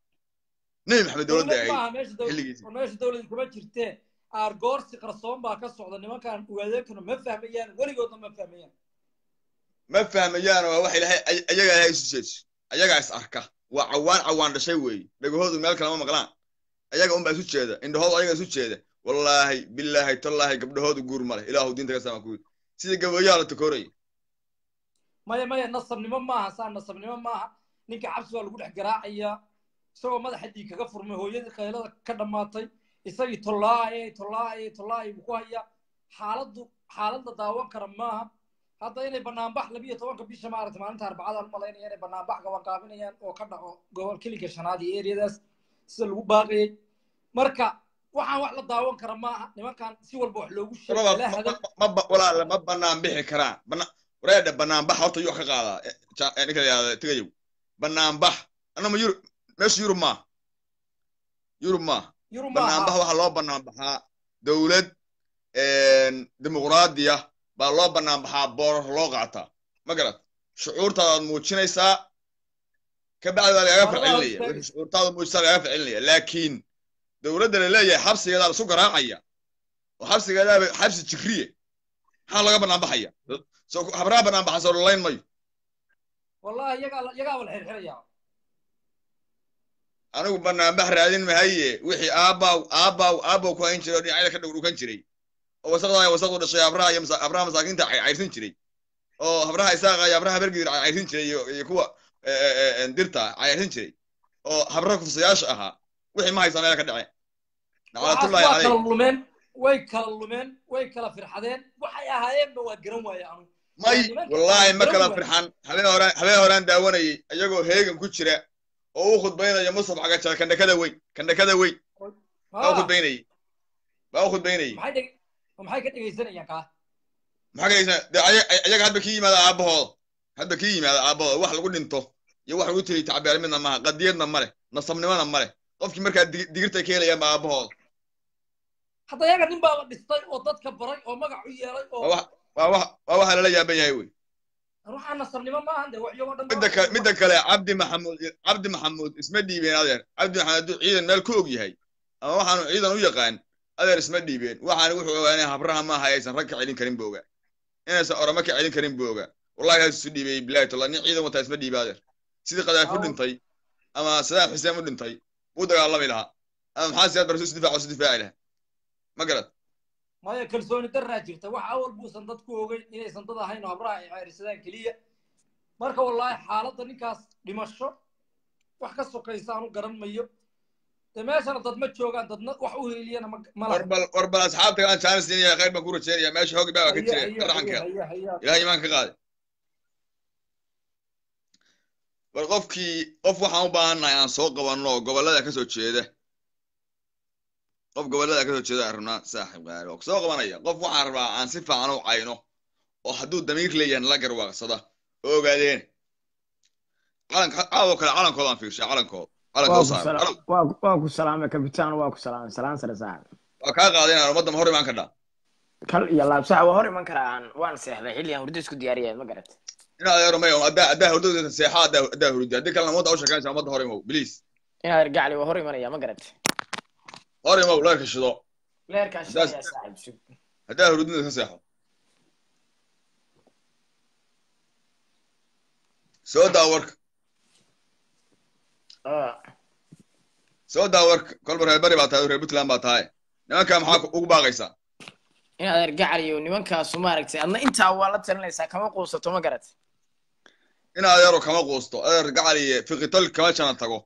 nebi maxamed dowladda ay xilligiisi aargoorsi qarsoon baa ka socda nimankaan uadeekana ma fahmayaan weligoodna ma fahmayaan ma fahmayaan waa wax ilaahay ayaga ilahay isu jeeji ayagaa is arka waa cawaan cawaan dhashay weeye dhagahoodu meel kalema maqlaan ayaga unbaa isu jeeda indhahoodu ayaga isu jeeda wallaahi bilaahi tallaahi gabdhahoodu guur ma ilaahu diinta ka samaa ku yidhi sida gabayaha la takooraya maya maya nasabnimo maaha saa nasabnimo maaha ninka cabsi baa lagu dhex garaacayaa isagoo madaxa dhiig kaga furmay hooyadii qaylada ka dhammaatay isagii tollaaye tollaaye tollaaye buu ku haya xaaladdu xaaladla daawan kara maaha hadda inay banaanbax labiyo tobanka bisha maarata maalinta arbacada umalaynaya inay banaanbax gabanqaabinayaan oo ka dhaco gobol keliga shanaad iyo eriyadaas sida lagu baaqayay marka waxaan wax la daawan kara maaha nimankan si walba wax loogu sheegwalaale ma banaan bixi karaan wareedhe banaanbax horta yuu ka qaadaa eh, eh, ninka tegayow banaanbax anama yurub meesha yurub maaha yurub maaha banaanbax waxaa loo banaanbaxaa dowlad dimuqraadiya baa loo banaanbaxaa boorar loo qaataa ma garat shucuurtaadaad muujinaysaa kabacdi bacdi baa lagaaga falcelinaya wixii shucuurtaada muujisa lagaaga falcelinaya laakiin dowladda la leeyahay xabsigeedaa lasu garaacaya oo xabsigeedaaba xabsi jikriye maxaa laga banaanbaxaya habraha banaanbaxa soo dholayn mayo wallahi yagaaba la xirxiraya anigu banaanbax raadin mahaye wixii aabaw aabaw aabaw ku hayn jiray oo dhinacyada ka dhowdhukan jiray oo wasaqdaa wasaqdu dhashay abraha iyo abraha masaakiinta cayrsan jiray oo habraha isaaqa iyo abraha bergir cayrsin jiray iyo kuwa dirta cayrsin jiray oo habra kufsayaasha ahaa wixii ma haysaa meela ka dhaceen nacalatullahi way kala lumeen way kala firxadeen waxay ahaayeenba waa garan waaye anu may wallaahi ma kala firxan habeen horaan habeen horaan daawanayey iyagoo heegan ku jira oo u khudbaynayo musab xagaja kandhakada weyn kandhakada weyn baa u khudbaynayey baa u khudbaynayey maxay ka dhegaysanayaan kaa maxaa ka dhegaysanaya dee ayaga hadba kii yimaada aabbahooda hadba kii yimaada aabbahooda wax lagu dhinto iyo wax lagu tegey tacbeer midna maha qadiyadna ma leh nasabnimona ma qofkii markaa digirta ka helayaan baa aabbahooda hadda yaga nin baaba dhistay oo dadka baray oo magacu yeelay oo waa waxa lala yaaban yahay wey midda kale cabdi maxamuud cabdi maxamuud isma dhiibeen adeer cabdi maxamuud hadduu ciidan meel ku og yahay ama waxaanu ciidan u yaqaan adeer isma dhiibeen waxaana wuxuu ogaa ina habraha maaha aysan rag ka celin karin buu ogaa inaysan orama ka celin karin buu ogaa wallahi haas isu dhiibay bilahi talla nin ciidan wataa isma dhiibe adeer sidii qadaaf u dhintay ama sadaam xuseen u dhintay wuu dagaalami lahaa ama maxaa siyaad barso isu difaaca isu difaaci lahaa ma garad maya kalsooni daraa jirta wax awal buusan dadku ogeyn inaysan dad ahayn oo habraha ay ceerisadaan keliya marka wallaahi xaaladda ninkaas dhimasho wax ka sokaysa aanu garan mayo dee meeshana dad ma joogaan dadna wax u heliyana malawar asxaabta aan jaanis inaya khayr baan ku rajeynaya meesha hoogi baa ka jira raxanka ilahay imaan ka qaaday war qofkii qof waxaan u baahannahay aan soo qabanno oo gobollada ka soo jeeda qof gobollada kasoo jeeda aan rabnaa saaxib qaari oo soo qabanaya qof waxaan rabaa aan si fiican u cayno oo hadduu damiir leeyahan la garwaaqsada oo ogaadeen caawo kale calankoodaan fiirsha calankooda waa ku salaamay kabitaan waa ku salaamay salaan sare saaxib waa kaa qaadeen ummadda ma hor imaan kadhaa kal iyo laab waa hor iman karaa aan waan seexday xilligan hurdo isku diyaariyay ma garat in adeero may addaa addaa hurdada seexa addaa hurdi haddii kalena ummadda u sheekanaysa ummadda hor imow biliis in adeer waa hor imanaya ma garat horimow leerka shido haddaa hurdinad ka seexo soo daa warka ah. soo daa warka kolba reer bari baa tahay reer puntland baa tahay nimankaa maxaa ugu baaqaysaa in adeer gacaliyo nimankaasu maaragtay adna intaa waa la talinaysaa kama quusato ma garat in adeero kama quusto adeer gacaliye fiqitol kama jana tago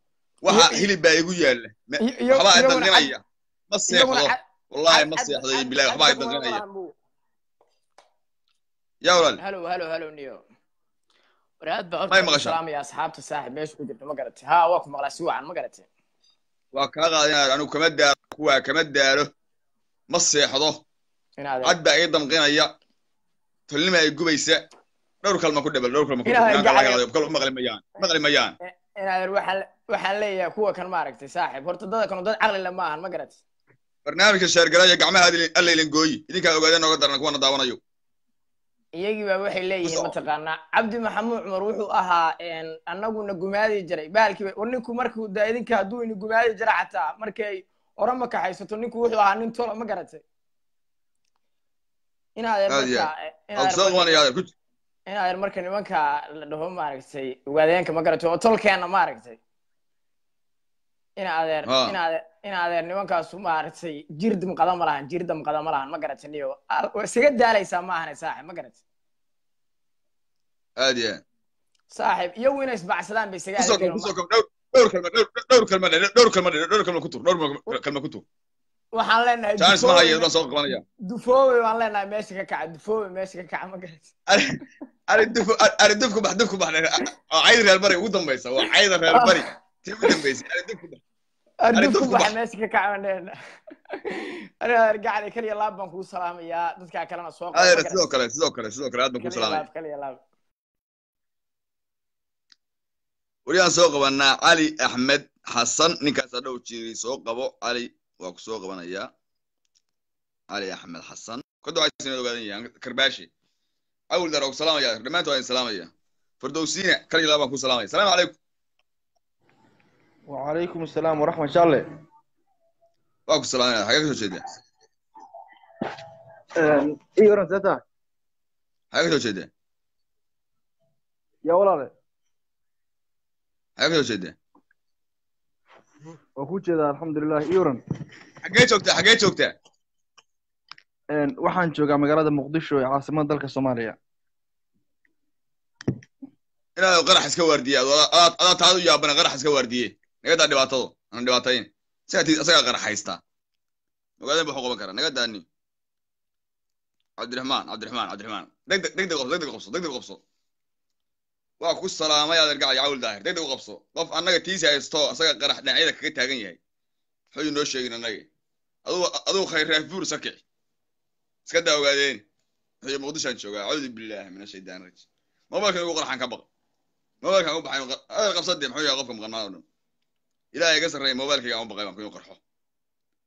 waxa hilib baa igu yaalla waxbaa idalninaya ma seexdo wallahi ma seexday bilaa waxbaa ka daqinaya ya walaal halo halo halo niyo war aad baa horta salaamaya asxaabta saaxib meesha ku jirta ma garatay ha waa ku maqlaa si wacan ma garatay waa kaa qaadinayaa anigu kama daaro kuwaa kama daaro ma seexdo cad baa ii damqinaya tolnima ay gubaysa dhowr kalma ku dhebel dhowr kalma ku dhebel maqli mayaan maqli mayaan inaad waxaan leeyahay kuwa kan maaragtay saaxib horta dada kanu dad caqli le ma ahan ma garatay barnaamijka sheergalaaya gacmaha allaylin gooyi idinkaa ogaadee nooga daran kuwana daawanayo iyagii baa waxay leeyihiin mataqaanaa cabdi maxamuud cumar wuxuu ahaa annaguna gumaadi jiray bahalkiiba ninku markuu da idinka hadduu ini gumaadi jira xataa markay ora makaxaysato ninku wuxuu ahaa nin tola ma garatay in marka nimanka la dhaho maaragtay ugaadeenka ma garatay oo tolkeena maaragtay in adeer ah in adeer nimankaasu maaragtay jirda maqada ma lahan jirda ma lahan ma isaga daalaysaa ma saaxib ma garat aad ya saaxib iyagu inay isbacsadaan bay isaga waxaan leenahay chance waan leenahay meesha ka kaca dufoowe meesha ka kaca ma garat ari dufu cayd reer bari ugu dambaysa waa cayda reer bari tii ugu dambaysa ari dufku ardufku waxa meesha ka kacaneena aniga argacale keliya laab baan kuu salaamayaa dadkaa kalena soo sidoo kale sidoo kale sidoo kale aad baan kuu salaamaya wariyaan soo qabanaa cali axmed xasan ninkaas adhow jiray soo qabo cali waa ku qabanayaa cali axmed xasan kodda ogaadan yahaan karbaashi awildar waa salaamaya dhammaantood waa idin salaamaya fardowsiina kaliya laab baan kuu salaamaya salaamu calaykum wacalaykum asalaam waraxma jaalle waa ku salaamaya xagee kasoo jeedeen ehm, ii waran xagee kasoo jeedeen yaa walaale xagee kasoo jeedeen waa ku jeedaa alxamdulilah ii xagee joogtaa xagee joogtaa ehm, waxaan joogaa magaalada muqdisho ee caasimada dalka soomaaliya inaad qarax iska waardiye adaa taad yaabana qarax iska waardiye nagadaa dhibaatado aan dhibaatayn isagaa qarxaysta ogaadan ba waxu qaban kara nagadaani cabdiraxmaan cabdiraxmaan cabdiraxmaan degdeg degdeg qabso degdeg qabso degdeg qabso waa ku salaamay adeergaca yacawil daahir degdeg u qabso qof annaga tiisi haysto isaga qarax dhinacyada kaga taagan yahay waxba yu noo sheegin annaga aduu aduu khayraafuur sakic iska daa ogaadeen waxay muqdishaan joogaa cawdu bilaahi min ashaytaan rajim mobailkan ugu qarxan ka baq mobailkan u baxay adeer qabsadee muxuu yahay qofka maqan o dhan ilahay iga sarreeya mobilkayga aan u baqay baan ku qarxo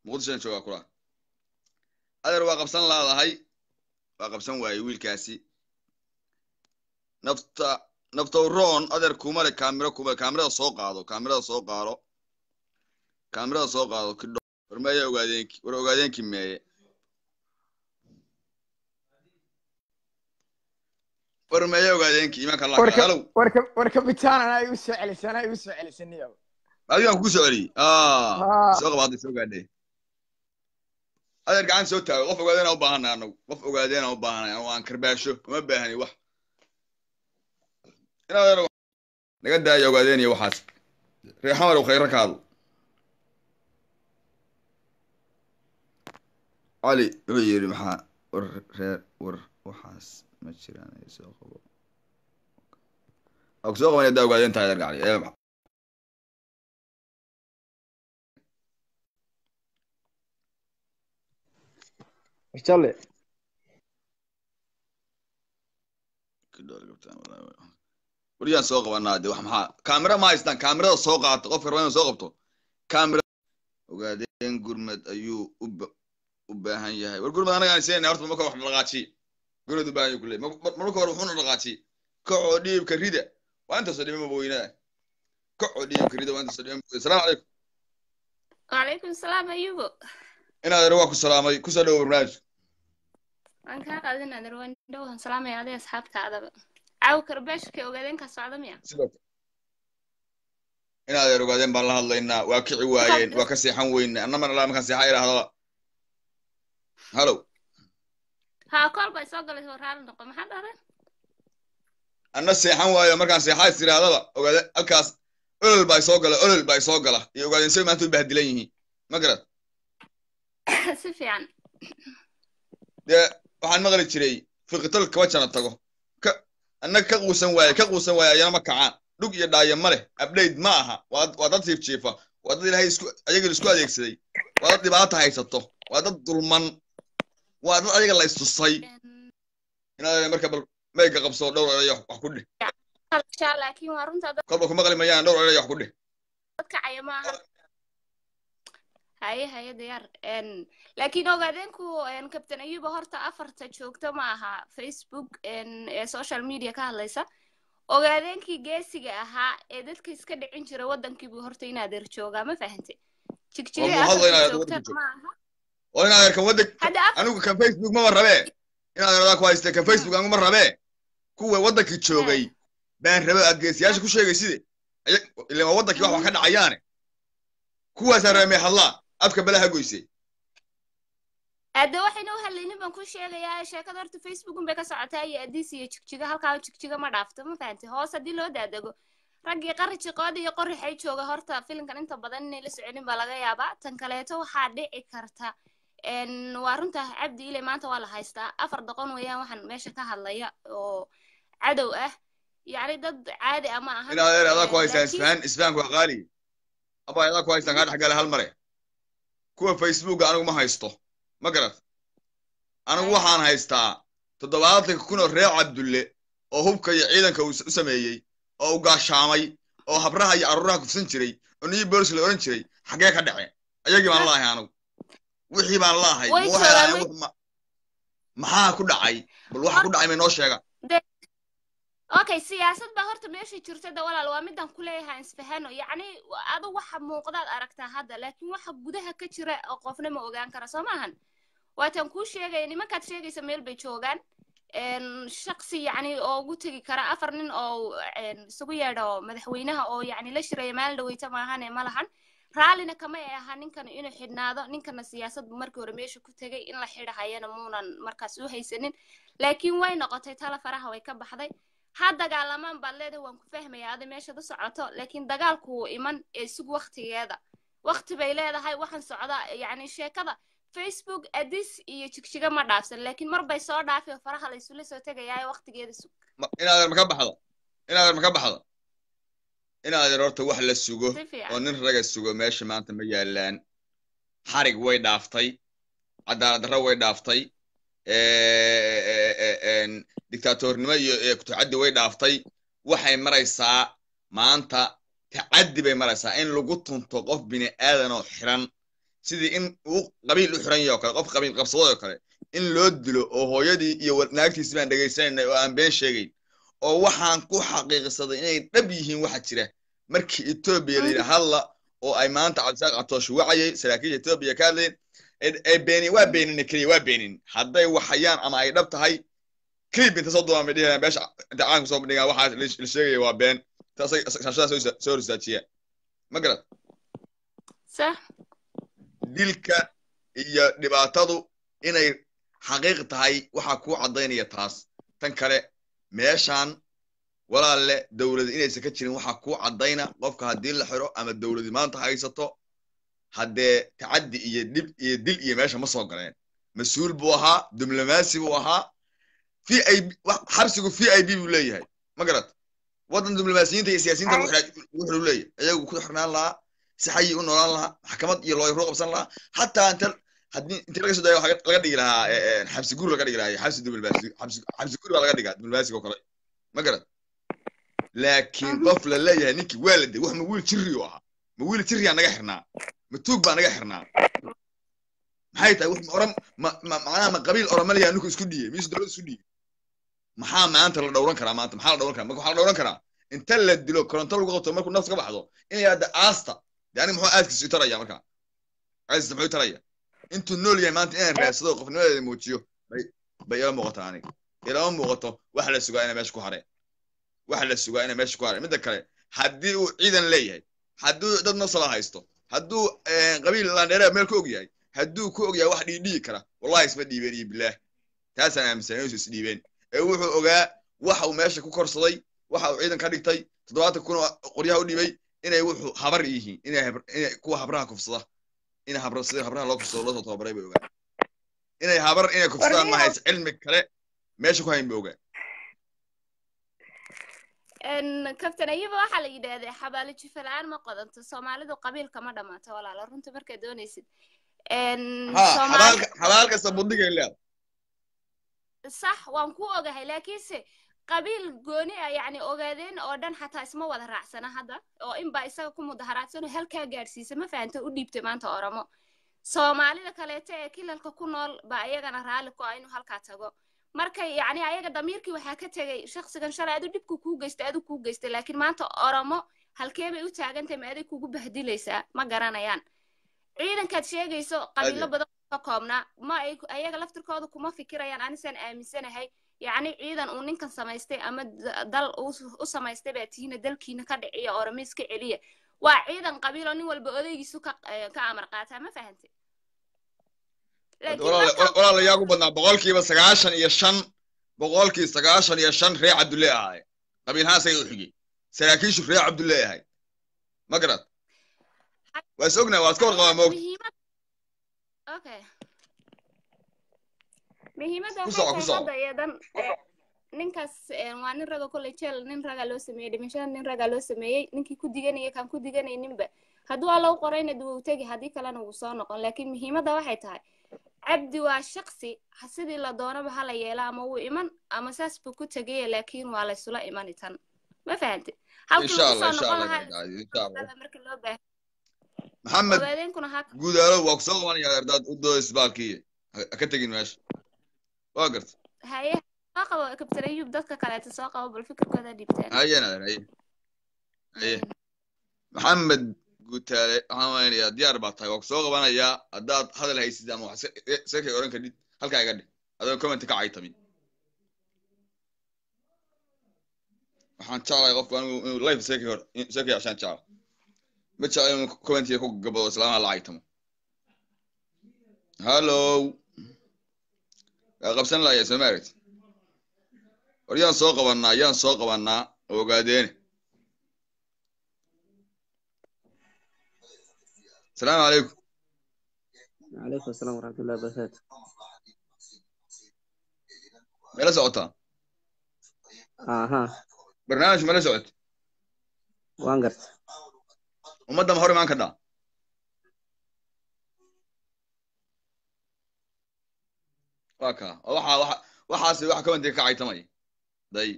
muqdishoan joogaa kula adeer waa qabsan laadahay waa qabsan waaye wiilkaasi nafta naftawron adeer kumale kaamiro kumale kaamirada soo qaado kaamirada soo qaado kaamirada soo qaado kidho war ogaadeenki war ogaadeenki meeye war meeya ogaadeenki imanka lawar kabitaan igu soo celisan igu soo celisaniyo adigaan kugu soo celiyey ah, ah. soo qabaaday soo gaadhay adeer gacan soo taago qof ogaadeena u baahanay anagu qof ogaadeena u baahanay anagu aan karbaasho uma baahani wax inaad naga daaya ogaadeen iyo waxaas reer xamarow khayrankaadu cali wuxuu yidhi maxaa war reer war waxaas ma jiraan soo qabo soo qabanaya daa ogaadeen tahay adeer gacali Charlie. wariyaan soo qabanaa de wax maxaa kaamira ma haystaan kaamirada soo qaata qofka raba inuu soo qabto kaamira ogaadeen gurmad ayuu u baahan yahay war gurmed anaga aan seenay horta marka wax dhaqaaji gurmed u baahan yahay kulle marka hore wuxuuna dhaqaaji kacoo dhiibka rida waa intaasoo dhime maboweynada kacoo dhiibka rida waa intaasoo dhime maboweynada salaamu calaykum wacalaykum salaam ayubo inaad era waa ku salaamay kusoo dhawo barnaamijku waan kaa qaadinaa darwandho salaamaya adiga asxaabtaadaba caaw karbashka ogaadeen ka socda miya in adeer ogaadeen baan la hadlaynaa waa kici waayeen waa ka seexan weyne annamana laa markaan seexa idhahdaba halow haa kool bay soo galay waraali noqo maxaa dhahdeen anna seexan waayo markaan seexaa is idhahdaba ogaade halkaas olol baa soo gala olol baa soo gala iyo ogaadeen say maanta u bahdilan yihiin ma garad si fiican dee waxaan maqli jiray fiqitolka wajana tago annaga ka quusan waaye ka quusan waaye ayana ma kacaan dhug iyo dhaaya ma leh abdayd ma aha waa dad siifjiifa waa dad ilahay isku ayaga isku adeegsaday waa dad dhibaata haysato waa dad dulman waa dad ayaga la istusay inaad marka bal mayga qabso dhowr erayo wax ku dheh kolba ku maqli mayaan dhowr erayo wax ku dheh haye haye diyaar laakiin ogaadeenku captain ayuba horta afarta joogto ma aha facebook ee social media ka hadlaysa ogaadeenkii geesiga ahaa ee dadka iska dhicin jira waddankiibuu horta in adeer joogaa ma fahante jigjireanugu facebook mama rabee inaad eradaa facebook angu ma rabee kuwa waddankii joogay baan rabe aad geesiyaasha ku sheegayside ilaa waddankii wax wax ka dhacayaane kuwaasaan raamee hadlaa afka balaha goysay ade waxayna u hadlaynin baan ku sheegayaa sheekada horta facebook unbay ka socotaa iyo adiis iyo jigjiga halkaa jigjiga ma dhaafto ma fahantay hoos haddii loo daadego raggii qariji qooda iyo qorrixay jooga horta filinkan inta badan inay la soconin baa laga yaabaa tan kaleeto waxaa dhici karta waa runta cabdi ile maanta waa la haystaa afar doqon weeyaan waxaan meesha ka hadlaya oo cadow ah yani dad caadi ah ma ahan ku haystaan qaali aba adaa ku haystaan kaa dhexgala hal mare kuwa facebooka anigu ma haysto ma garad anigu waxaan haystaa toddobaatanka kunoo reer cabdulle oo hubka iyo ciidanka u sameeyey oo u gaashaamay oo habraha iyo carruuraha kufsan jiray oo new bolis la odhan jiray xaggee ka dhaceen ayagii baan laahay anigu wixii baan laahay maxaa ku dhacay bal waxa ku dhacay ma noo sheega okay siyaasad baa horta meesha jirtada walaal waa midan kuleeyahay isfahano yacni adu waxa muuqdaad aragtaa hadda laakiin waxa gudaha ka jira oo qofna ma ogaan kara soo maahan waatan kuu sheegaya nimankaad sheegaysa meel bay joogaan shaqsi yacni oo ugu tegi kara afar nin oo isugu yeedho madaxweynaha oo yacni la shiraya maalin dhaweyta maahane ma lahan raallina kama ay ahaa ninkan inuu xidhnaado ninkana siyaasadbu markii hore meesha ku tegay in la xidhahayana muunan markaas u haysanin laakiin way noqotay tala faraha way ka baxday ha dagaalamaan baad leedahay waan ku fahmaya aday meeshaad u socoto laakiin dagaalku wuu iman ee sug waktigeeda wakti bay leedahay waxaan socdaa yacni sheekada facebook adis iyo jigjiga ma dhaafsan laakiin mar bay soo dhaafi oo faraha laysula soo tegayaayo waktigeeda sug inaadeer maka baxdo inaadeer maka baxda inaadeer horta wax la sugo oo nin raga sugo meesha maanta ma yaallaan xarig way dhaaftay cadaalad darro way dhaaftay dictatornimo iyo kutacaddi way dhaaftay waxay maraysaa maanta tacaddi bay maraysaa in lagu tunto qof bini aadanoo xiran sidii in uu qabiil u xiran yaho kale qof qabiil qabsadoo oo kale in loo dilo oo hooyadii iyo naagtiisi baan dhegaysanaynay oo aan been sheegayn oo waxaan ku xaqiiqsaday inay dhab yihiin waxa jira markii etoobiya layidhi hadla oo ay maanta cabdisaaq catoosh wacayay saraakiisha etoobiya ka hadlayeen beenin waa beenina keliya waa beenin hadday waxayaan ama ay dhab tahay clib inta soo dumaan bay dhihayaan inta caanka soo bandhigaan waxaa la sheegaya waa been shaashadaa soo risaajiya magarad garad dilka iyo dhibaatadu inay xaqiiq tahay waxa kuu caddaynaya taas tan kale meeshaan walaalle dowlad inaysan ka jirin waxaa kuu caddayna qofka haddii la xiro ama dowladi maanta haysato haddee tacaddi iyo dhib iyo dil iyo meesha ma soo galeen mas-uul buu ahaa diblomaasi buu ahaa v i b xabsigu v i b buu leeyahay ma garat waddan diblomaasiyiinta iyo siyaasiyiinta wuxuu leeyahay iyagu ku xirnaan lahaa saxayii u noolaan lahaa maxkamad iyo looyar u qabsan lahaa xataa inta haddii inta laga soo daaya laga dhigi lahaa xabsi guri laga dhigi lahaa xabsi diblomaasi xabsi guri baa laga dhigaa diblomaasiga oo kale ma garat laakiin qof la leeyahay ninkii waa la dee wax ma wiil jirri u ahaa ma wiili jiryaa naga xirnaa ma tuug baa naga xirnaa maxay tahay oran macnaha ma qabiil oramalayaa ninku isku dhiye miisu dowlad isku dhiye maxaa maanta la dhowran karaa maanta maxaa la dhowran karaa marka waxaa la dhowran karaa inta la dilo koronto lagu qabto markuu nafs ka baxdo in la yidhahda aasta dee aniga muxuu aaskiisa itaraya markaa aaskiisa muxuu itaraya intuu nool yahay maanta inaan raadsado qofnimadeeda muujiyo bay bay ila muuqata aniga ilama muuqato waxa la sugaa inay meesha ku hare waxa la sugaa inay meesha ku hare midda kale haddii uu ciidan leeyahay hadduu dad nasala haysto hadduu eh, qabiil landherea meel ku ogyahay hadduu ku ogyahay wax wax dhiidhigi kara wallahi isma dhiibeen iyo bilaah taasaan aaminsanaynsu isdhiibeen ee wuxuu ogaa waxa uu meesha ku korsaday waxa uu ciidan ka dhigtay toddobaatan kun qoryaha u dhibay inay wuxuu habar yihiin inay kuwa habraha kufsada in habsida habraha loo kufsado soo tababaray bay ogaa inay habar inay kufsadaan mahays cilmi kale meesha ku hayn bay ogaa kabtan iyaba waxaa la yidhaahdaa xabaalo jifa la-aan ma qodanto soomaalidu qabiilka ma dhamaato walaala runta markaad doonaysid xabaalka sabudhiga ilaa sax waan ku ogahay laakiinse qabiil gooni a ah, yacni ogaadeen oo dhan xataa isma wada raacsana hadda oo inbaa isaga ku mudaharaadsan halkaa gaadhsiisa ma fahanta u dhiibtay maanta oromo soomaalida kaleeto ee kilalka ku nool baa iyagana raalli ku ah inuu halkaa tago markay yani ayaga damiirkii waxaa ka tegay shaqsigan shalay adu dhibku kuu geystay adu kuu geystay laakiin maanta oromo halkee bay u taagantahay ma aday kugu bahdilaysaa ma garanayaan ciidankaad sheegayso qabiilo badan ka koobnaa ma ayaga laftirkooda kuma fikirayaan anisaan aaminsanahay yacni ciidan uu ninkan samaystay ama dal u samaystay baa tihiina dalkiina ka dhiciya oromiis iska celiya waa ciidan qabiilo nin walba odaygiisu ka eh, amar qaataa ma fahante walaalayaa ugu badnaa boqolkiiba sagaashan iyo shan boqolkii sagaashan iyo shan reer cabdulle ahay qabiilhaasay u xigay saraakiishu reer cabdulle ahay ma garad waa is ognaha waa iska warqabaa moog muhiimadda e, ninkaas e, waa nin raga kolley jeel nin ragaa loo sameeyey dhimashada nin raga loo sameeyey ninkii ku diganaya kaan ku diganayninba hadduu waa lou qorayna duu tegi haddii kalena uu soo noqon laakiin muhiimadda waxay tahay cabdi waa shaqsi sidii la doonaba hala yeela ama wuu iman ama saas buu ku tegaya laakiin waa laysula imani tan ma fahante maxamed guudaalow waa kusoo qabanaya dadka kaleeta soo qabo bal fikirkooda maxamed gutaale waxaan waynaya diyaar baa tahay waa ku soo qabanayaa haddaad hadal haysid ama wax iserkay e, oran kadhid halkaa iga dhig adoon commenta ka caytamin waxaan jeclahay qofku anigu inuu life iserkay hor iserkay cashaan jecla ma jecla inuu commentiga ku gabado islaamaha la caytamo hallo waa qabsan lahaya soo ma war yaan soo qabanaa yaan soo qabanaa ogaadeene السلام عليكم وعليكم السلام ورحمة الله وبركاته mala socotaa aha barnaamijku mala socoto waan garta ummadda ma hor imaan kadhaa wa ka waxa waxaasi waxa commentiga ka caytamaya day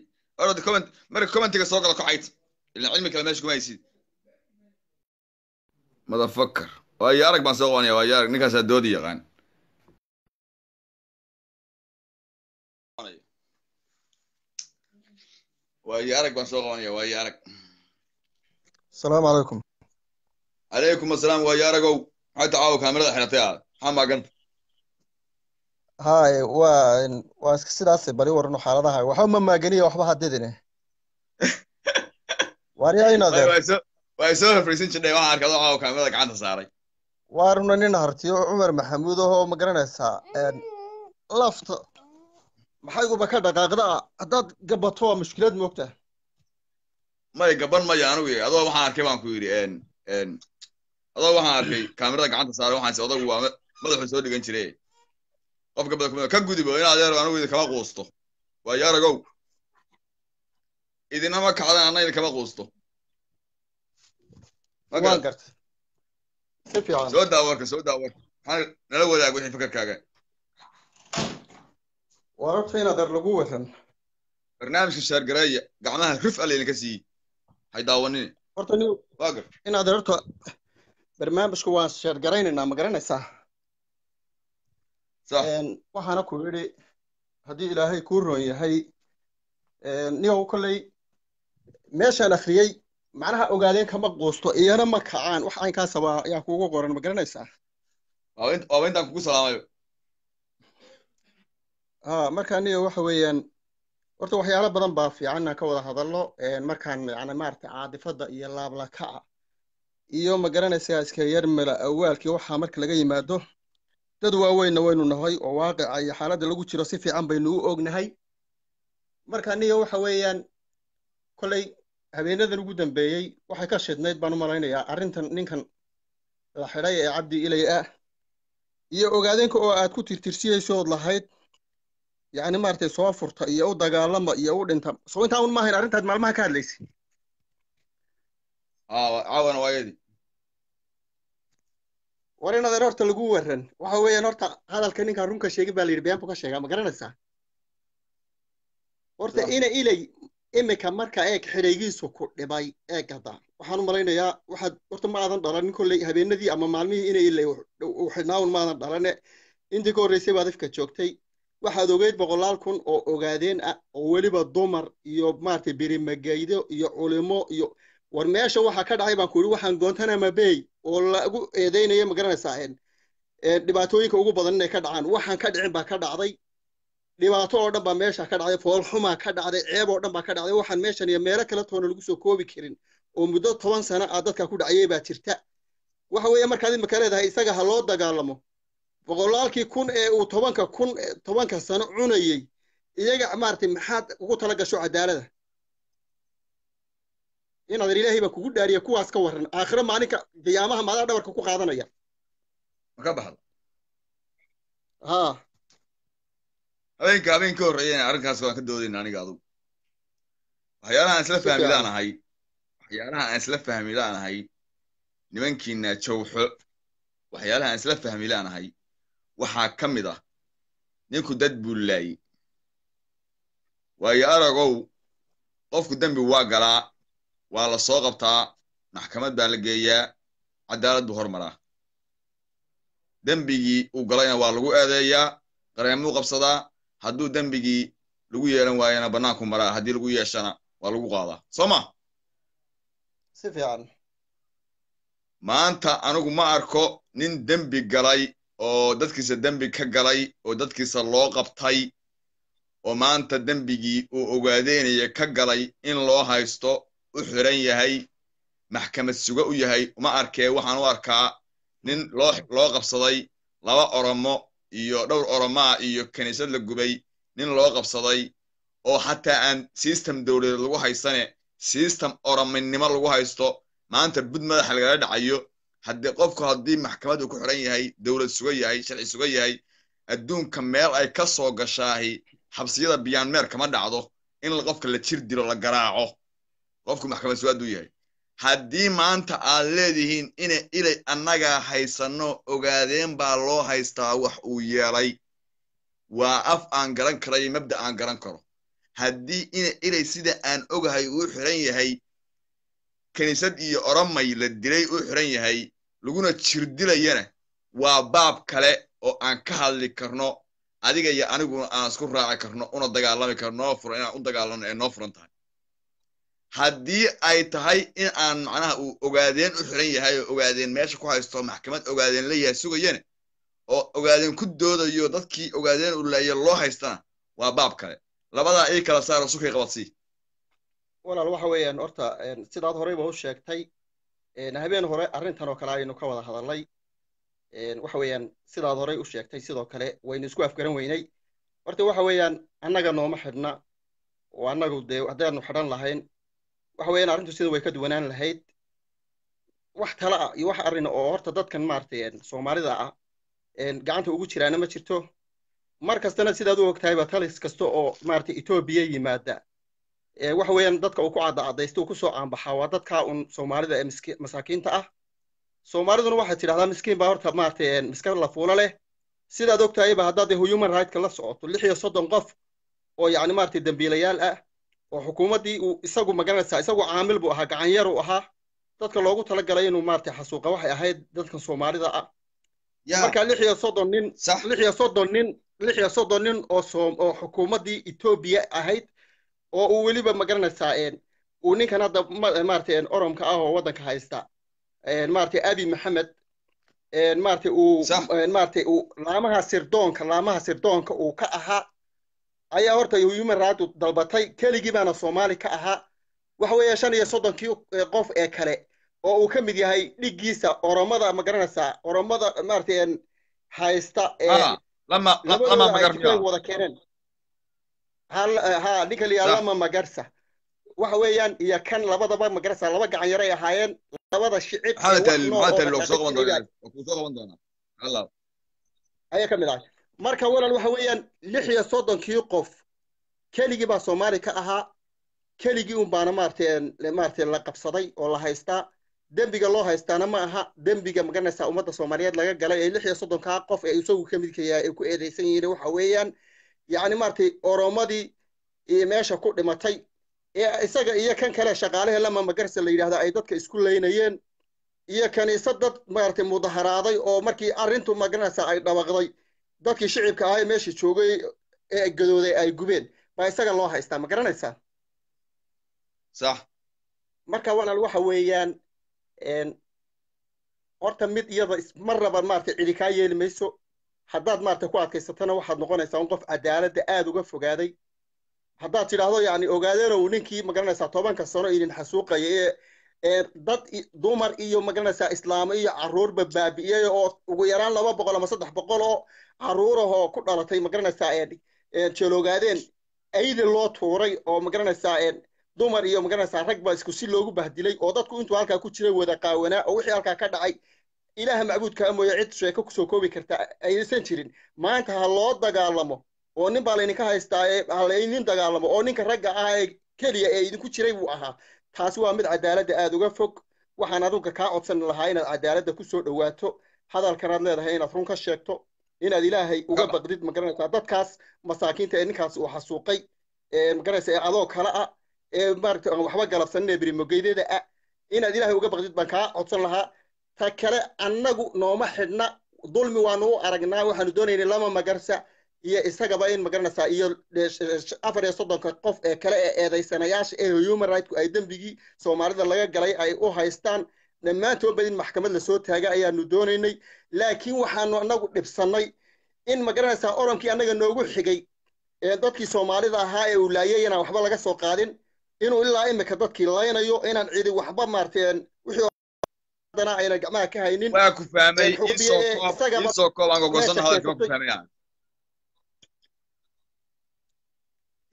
orod comment marka commentiga soo gala ku cayta ilan cilmi kale meesha kuma madafaker waayo arag baan soo qabanaya waayo arag ninkaasaa dooda yaqaan waayo arag baan soo qabanaya waayo arag asalaamu calaykum calaykum assalaam waayo aragow maxaa tacaawo kaamirada xidhatay aad maxaa maaganta hay wa waa iska sidaase bali warano xaaladaha waxba ma maaganiya waxba hadidine waryaynadee waa soo hafraysan jirnay waa arkado caaw kaamada gacanta saaray waa runa nin hartiyo cumar maxamuud ahoo ma garanaysaa lafta maxayguba ka dhaqaaqdaa haddaad gabato waa mushkilad moogtaa may gaban maya anugu adoo waxaan arkay baan ku yidhi adoo waxaan arkay kaamirada gacanta saaray waxaan odaygu waa madaxu soo dhigan jire qof gabada ka gudibo in adeer anugu idinkama quusto waa yaragow idinama kacdan anna idinkama quusto waan gartay si fiican soo daa warka soo daa warka maxaa nala wadaag wixii fakarkaaga wararka in lagu waran barnaamijka shaargareeya gacmaha ruf a laydinka siiyey hay daawanine horta nin waa gartay barnaamijku waan sheergaraynaynaa ma garanaysaa waxaana ku yidhi haddii ilaahay kuu roon yahay niyow kolley meeshaan akhriyey macnaha ogaadeen kama quusto iyana ma kacaan wax aan kaa ayaa kuugu qoran ma garanaysaa waaba intaan kugu salaamayo ha marka niyo waxa weeyaan horta waxyaalo badan baa fiican inaan ka wada hadalno markaan yani maaragtay caadifada iyo laablakaca iyo ma garanaysaa iska yarmala awaalkii waxaa marka laga yimaado dad waaweynna waynu nahay oo waaqica iyo xaaladda lagu jiro si fiican baynu u ognahay marka niyo waxa weeyaan kolay habeenadan ugu dambeeyey waxay ka shidnayd baan u malaynayaa arrintan ninkan la xidhay ee cabdi ilay ah iyo ogaadeenka oo aad ku tirtirsiyeysoood lahayd yacni maaragtay soo furta iyo u dagaalama iyo u dhinta soo intaa un maahayn arrintaad maalmaha ka hadlaysay caawana waayadii war horta lagu waran waxa weeyaan horta hadalka ninkan runka sheegin baa la yidhi been buu ka sheegaa ma garanaysaa horta ina ilay iminka marka eeg xereygiisu ku dhibay ee gada waxaan u malaynayaa waxaad horta ma aadan dhalanin kolley habeenadii ama maalmihii inay xidhnaawan maadan dhalane intii ka horreysay baad ifka joogtay waxaad ogeyd boqolaal kun oo ogaadeen ah oo weliba dumar iyo maaragtay birimageydo iyo culimo iyo war meesha waxaa ka dhacay baan ku yidhi waxaan guantanama bay oo lagu ma garanaysaa eh, eh, dhibaatooyinka ugu badan inay ka dhacaan waxaan ka dhicin baa ka dhacday dhibaato oo dhan baa meesha ka dhacday fool xumaa ka dhacday ceeb oo dhan baa ka dhacday waxaan meeshan iyo meelo kala toona lagu soo koobi karin oo muddo toban sano aad dadka ku dhacayay baa jirta waxa weeye markaad imika leedahay isaga ha loo dagaalamo boqolaalkii kun ee uu tobanka kun tobanka sano cunayay iyaga maaragtay maxaad ugu tala gasho cadaalada inaad ilaahay baa kugu dhaariya kuwaas ka warran aakhiro maalinka qiyaamaha maadaa dhabarka ku qaadanaya maka baxda ha habeenka habeen ka horreeyeen arrinkaas waan ka doodayn aniga adugu waxyaalaha aan isla fahmidaan ahay waxyaalaha aan isla fahmidaan ahay nimankiina jawxo waxyaalaha aan isla fahmilaan ahay waxaa ka mid ah ninku dad buu laayey waayo aragow qofku dembi waa galaa waa la soo qabtaa maxkamad baa la geeyaa cadaalad buu hormaraa dembigii uu galayna waa lagu eedeeyaa qareemuu qabsadaa hadduu dembigii lagu yeelan waayana bannaanku maraa haddii lagu yeeshana waa lagu qaadaa soo ma si fiican maanta anigu ma arko nin dembi galay oo dadkiisa dembi ka galay oo dadkiisa loo qabtay oo maanta dembigii uu ogaadeynaya ka galay in loo haysto u xiran yahay maxkamad suga u yahay uma arkee waxaan u arkaa nin loo loo qabsaday laba oromo iyo dhowr oromaa iyo kiniisad la gubay nin loo qabsaday oo xataa aan sistem dowladeed lagu haysane sistem orominimo lagu haysto maanta bud madaxa lagala dhacayo haddii qofku haddii maxkamad uu ku xiran yahay dowlad suga yahay sharci suga yahay adduunka meel ay ka soo gashaahi xabsiyada biyaanmeer kama dhacdo in qofka la jir dilo la garaaco qofku maxkamad suga hadduu yahay haddii maanta aad leedihiin ina ilay annagaa haysanno ogaadeen baa loo haystaa wax uu yeelay waa af aan garan karo iyo mabda aan garan karo haddii ina ilay sida aan ogahay uu xiran yahay kiniisad iyo oromay la dilay uu xiran yahay laguna jirdilayana waa baab kale oo aan ka hadli karno adiga iyo aniguna aan isku raaci karno una dagaalami karno furan inaan u dagaalanno ee noo furan tahay haddii ay tahay in aan macnaha uu ogaadeen u xiran yahay oo ogaadeen meesha ku haysto maxkamad ogaadeen la yahay sugayane oo ogaadeen ku doodayo dadkii ogaadeen u laayo loo haystana waa baab kale labadaa ii kala saaro sukay qabadsii walaal waxa weeyaan horta sidaad horeyba u sheegtay habeen hore arrintan oo kale aynu ka wada hadalnay waxa weeyaan sidaad horey u sheegtay sidoo kale waynu isku afgaran weynay horta waxa weeyaan annaga nooma xidhna oo annagu dee haddaanu xidhan lahayn waxa weeyaan arrintu sida way ka duwanaan lahayd wax tala ah iyo wax arrin ah oo horta dadkan maaragtay soomaalida ah gacanta ugu jiraana ma jirto mar kastana sidaad u ogtahayba talis kasta oo maaragtay etoobiya yimaada waxa weeyaan dadka uu ku cadacadaysta uu kusoo aanbaxaa waa dadkaa un soomaalida ee masaakiinta ah soomaaliduna waxaad tidhahdaa miskiin baa horta maaragtay miska lafuulo leh sidaad ogtahayba haddaad human rightska la socoto lix iyo soddon qof oo yacni maaragtay dembiilayaal ah oo xukuumaddii uu isagu magaranaysaa isagu caamil buu ahaa gacanyaru ahaa dadka loogu talagalay inuu maarata xasuuqa waxay ahayd dadkan soomaalida ah marka lix iyo soddon nin lix iyo soddon nin lix iyo soddon nin oo soom oo xukuumaddii etoobiya ahayd oo uu weliba magaranaysaa uu ninkan hadda maarata oromka ah oo waddanka haysta maarata abi maxamed maarata uu maarata uu laamaha sirdoonka laamaha sirdoonka uu ka ahaa ayaa horta human rights dalbatay keligii baana soomaali ka ahaa waxa weeye shan iyo soddonkii qof ee kale oo uu ka mid yahay dhigiisa oromada magaranaysaa oromada maaragtay haysta ee wada keeneen ha ninka liyaa lama magarsa waxa weeyaan iyo kan labadaba magarsa laba gacan yaray ahaayeen labada shicib ayaa ka mid ahay marka walal waxa weeyaan lix iyo soddonkii qof keligii baa soomaali ka ahaa keligii un baana maaragtay maaragtay la qabsaday oo la haystaa dembiga loo haystaana ma aha dembiga maganaysaa ummadda soomaaliyeed laga galay ee lix iyo soddonkaa qof ee isagu ka midkayaa ay ku eedaysan yihiin waxa weeyaan yacni maratay oromadii iyo meesha ku dhimatay ee isaga iyo kan kale shaqaalahe lama magarsa la yidhahda ay dadka isku leynayeen iyo kaniisad dad maaragtay mudaharaaday oo markii arrintu maganaysaa ay dhabaqday dadkii shicibka ahaa ee meeshii joogay ee gadooday ay gubeen baa isaga loo haystaa ma garanaysaa sax marka walaal waxa weeyaan horta mid iyada marnaba maarata cidi kaa yeeli mayso haddaad maarata ku adkaysatana waxaad noqonaysaa un qof cadaaladda aada uga fogaaday haddaad tidhaahdo yani ogaadeenoo ninkii ma garanaysaa tobanka sano idin xasuuqaya ee dad dumar iyo magaranaysaa islaamo iyo caruurba baabi'iyey oo ugu yaraan laba boqol ama saddex boqol oo caruurahoo ku dhalatay magaranaysaa jeeloogaadeen aydi loo tuuray oo magaranaysaa dumar iyo magaranaysaa ragba baa isku si loogu bahdilay oo dadku intuu halkaa ku jiray wada qaawanaa oo wixii halkaa ka dhacay ilaaha macbuudkaa mooye cid sheeko kusoo koobi kartaa aysan jirin maanta ha loo dagaalamo oo nin baa laydinka haystaa ha dagaalamo oo ninka ragga ah ee keliya ee idinku jiray buu ahaa taasi waa mid cadaaladda aada uga fog waxaan adunka kaa codsan lahaa inaad cadaaladda ku soo dhowaato hadalkanaad leedahay inaad run ka sheegto inaad ilaahay uga baqdid magaranaysaa dadkaas masaakiinta ee ninkaas uu xasuuqay magaranaysa ee adoo kale ah ee maaragtay aan waxba galabsaninee birimogeydeeda ah inaad ilaahay uga baqdid baan kaa codsan lahaa ta kale annagu nooma xidhna dulmi waanu u aragnaa waxaanu doonaynay lama magarsa iyo isagaba in magaranaysaa iyo e, e, e, afar iyo soddonka qof ee kale ee eedaysanayaasha ee human rightku ay dembigii soomaalida laga galay ay u haystaan bad in maxkamad lasoo taaga ayaanu doonaynay laakiin waxaanu anagu dhibsannay in magaranaysaa oromkii annaga noogu xigay ee dadkii soomaalida ahaa ee ulaayay inaan waxba laga soo qaadin inuu ilaa imika dadkii laynayo inaan cidi waxba maarteen wixii hadana aynan gacmaha ka haynin waa ku fahmay isoo koob aan gogosan hadalka ku fahmay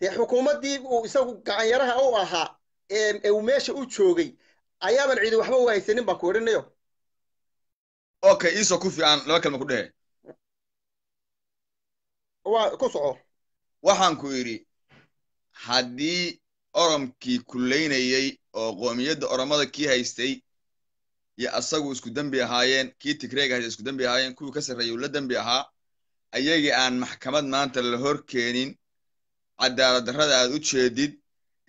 dee xukuumaddii uu isagu gacanyaraha u ahaa ee uu meesha u joogay ayaaban cidi waxba u haysanin baan ku idhinayo okay iisoo ku aan laba kalma ku dhehe waa ku soco waxaan ku yidhi haddii oromkii kullaynayey oo qoomiyadda oromada kii haystay iyo asagu isku dembi ahaayeen kii tigreega haysta isku dembi ahaayeen kuwii ka sarreeyuu la dembi ahaa ayagii aan maxkamad maanta la horkeenin cadaalad darrada aad u jeedid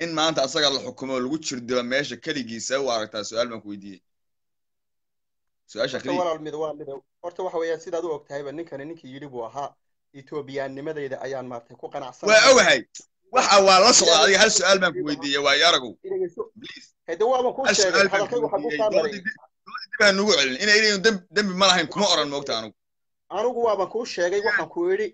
in maanta asaga la xukumo lagu jirdilo meesha keligiisa u aragtaa su-aal baan ku weydiiyey horta waxa weeyaan sidaad u og ninkani ninkii yidhi buu ahaa etoobiyaannimadayda ayaan maartay ku qanacsan waa ogahay waxa waa la socda adiga hal su-aal baan ku weydiiyey waa yaragow hade nugu celin inay dembi ma lahayn kuma oran moogta anugu anigu waaban kuu sheegay waxaan ku yidhi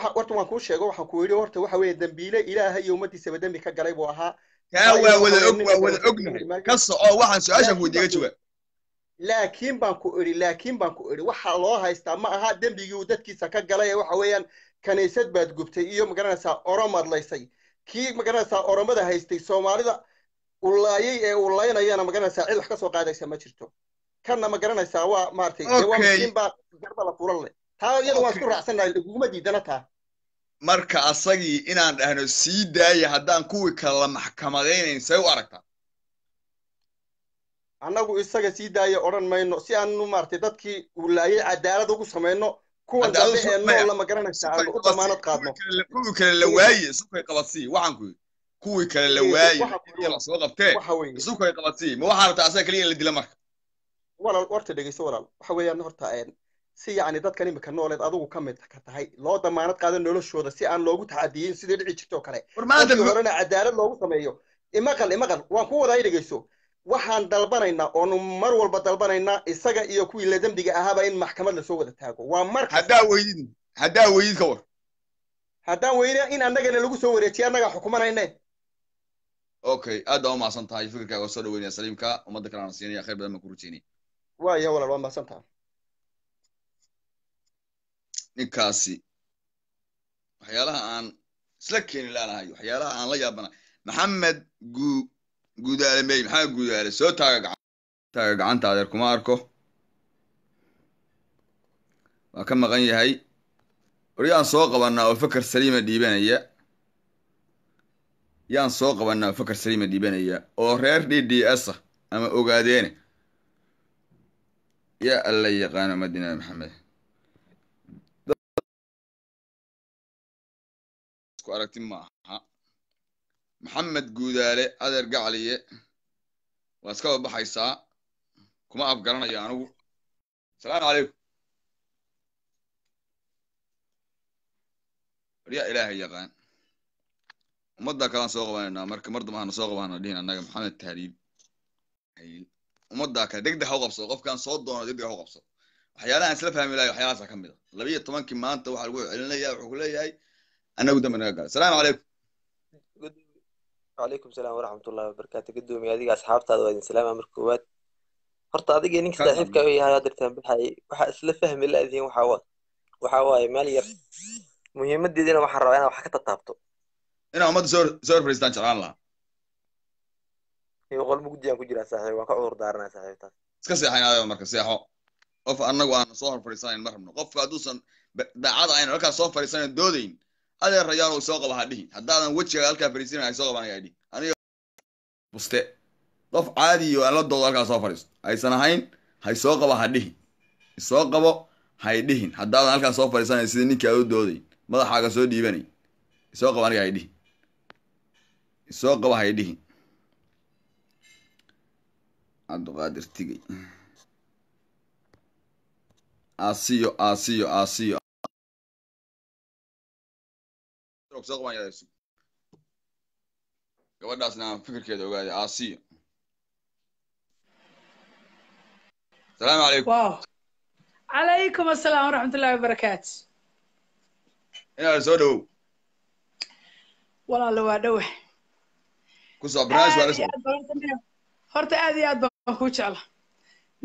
horta waan kuu sheego waxaan ku yidhi horta waxa weeye dembiile ilaaha iyo ummaddiisaba dembi ka galay buu ahaa kaa waa wada og waa wada ognahay ka soco waxaan su-aashan kuweydiiga jawaab laakiin baan ku idhi laakiin baan ku idhi waxa loo haystaa ma aha dembigii uu dadkiisa ka galay ee waxa weeyaan kaniisad baad gubtay iyo magaranaysaa oromaad laysay kii magaranaysaa oromada haystay soomaalida ulaayay ee laynayana magaranaysaa cid wax ka soo qaadaysa ma jirto kanna magaranaysaa waa maaragtay waa baa garba la furan leh taa iyada waan isku raacsannahay laguguma diidana taa marka asagii inaan dhahno sii daaya haddaan kuwii kale la maxkamadaynayn say u aragtaa annagu isaga sii daaya odhan mayno si aanu maartay dadkii uu laayay cadaalad ugu samayno kuwan dambe ee noolla ma garanaysa u damaanad qaadno kuwii kale la waaye isukay qabadsii waxaan ku yidhi kuwii kale la waaye lasoo qabtee isukay qabadsii ma waxaa rabtaa asaga kaliya la dila marka walaal warta dhegeyso walaal waxa weeyaan horta si yani dadkan iminka nooleed adugu ka mid ka tahay loo damaanad qaado noloshooda si aan loogu tacadiyin sidii dhici jirto kale horena cadaalad loogu sameeyo imaqal imaqal waan ku wadaa dhegeyso waxaan dalbanaynaa oonu mar walba dalbanaynaa isaga iyo kuwii la dembiga ahaaba in maxkamad lasoo wada taago waa mar haddaan weydid haddaa ka war haddaan weyna in annagana lagu soo wareejiya annagaa xukumanayne okay aad baa umahadsan tahay fikirkaaga soo dhaweynaya saliimka ummadda kalena siinaya khayr badan baan ku rujeenaya waaya walaal waa mahadsan tahay ninkaasi waxyaalaha aan isla keeni laanahay waxyaalaha aan la yaabana maxamed guudaale mey maxamed guudaale soo taagtaaga gacanta adeer kuma arko waa ka maqan yahay oryaan soo qabanaa oo faker saliima dhiibanaya yaan soo qabanaa oo faker saliima dhiibanaya oo reer d d s ah ama ogaadeene yaa alla yaqaano madina maxamed isku aragti ma aha maxamed guudaale adeer gacaliye waa iska babaxaysaa kuma afgaranayo anigu asalaamu calaykum waryaa ilaahay yaqaan ummadda kalaan soo qabanaynaa marka mar damba soo qabaana dhihin annaga maxamed tahliil ummaddaa kale degdeg ha u qabso qofkaan soo doono degdeg ha u qabso waxyaalahaan isla fahmi lahay waxyaalahaasa ka mid a ah. labiiyo tobankii maanta waxaa lagu celinaya wuxuu ku leeyahay anagu dambe naga gala asalaamu calaykum wacalaykum salaam waraxmat ullahi wabarakaatu gudoomiye adiga asxaabtaada waa idin salaama marka koowaad horta adiga ninka saaxiibka u yahay hadirtaan baxay waxaa isla fahmi la-diin waxaa waa waxaa waaye meel yar muhiimadeedina waxaa rabaa inaa wax ka tataabto inaa ummadda soo soo fariistaan jeclaan lahaa boqol mugdiyaan ku jiraa saaxiib waan ka cudur daaranaa saaxiibtaas iska seexayn adayo marka seexo qof annagu aan soo hor ma rabno qofka hadduusan daacada ayna halkaas soo fadhiisanayn doodayn adeerayaan soo qaba dhihin haddaadan wejigaa halkaa fariisinay soo dhihin aniga buste qof caadiyo aan la doodo halkaa soo fadhiisto aysan ahayn hay soo qaba ha dhihin isoo qabo hay dhihin haddaadan halkaa soo fadhiisanay sidii ninkii aad u dooday madaxaaga soo dhiibanay isoo qaba aniga hay dhihin isoo qaba dhihin cabdiqaadir tigay aasiyo aasiyo aasiyo absaqbaan yaraa sug gabadhaasna aan fikirkeeda ogaaday aasiya asalaamu calaykum wow. calaykum asalaam waraxmatullahi wabarakaatu inaada soo dhowow walaala waa dhowa kuso barnaamij waa horta aad iyo aad baan kuu jecla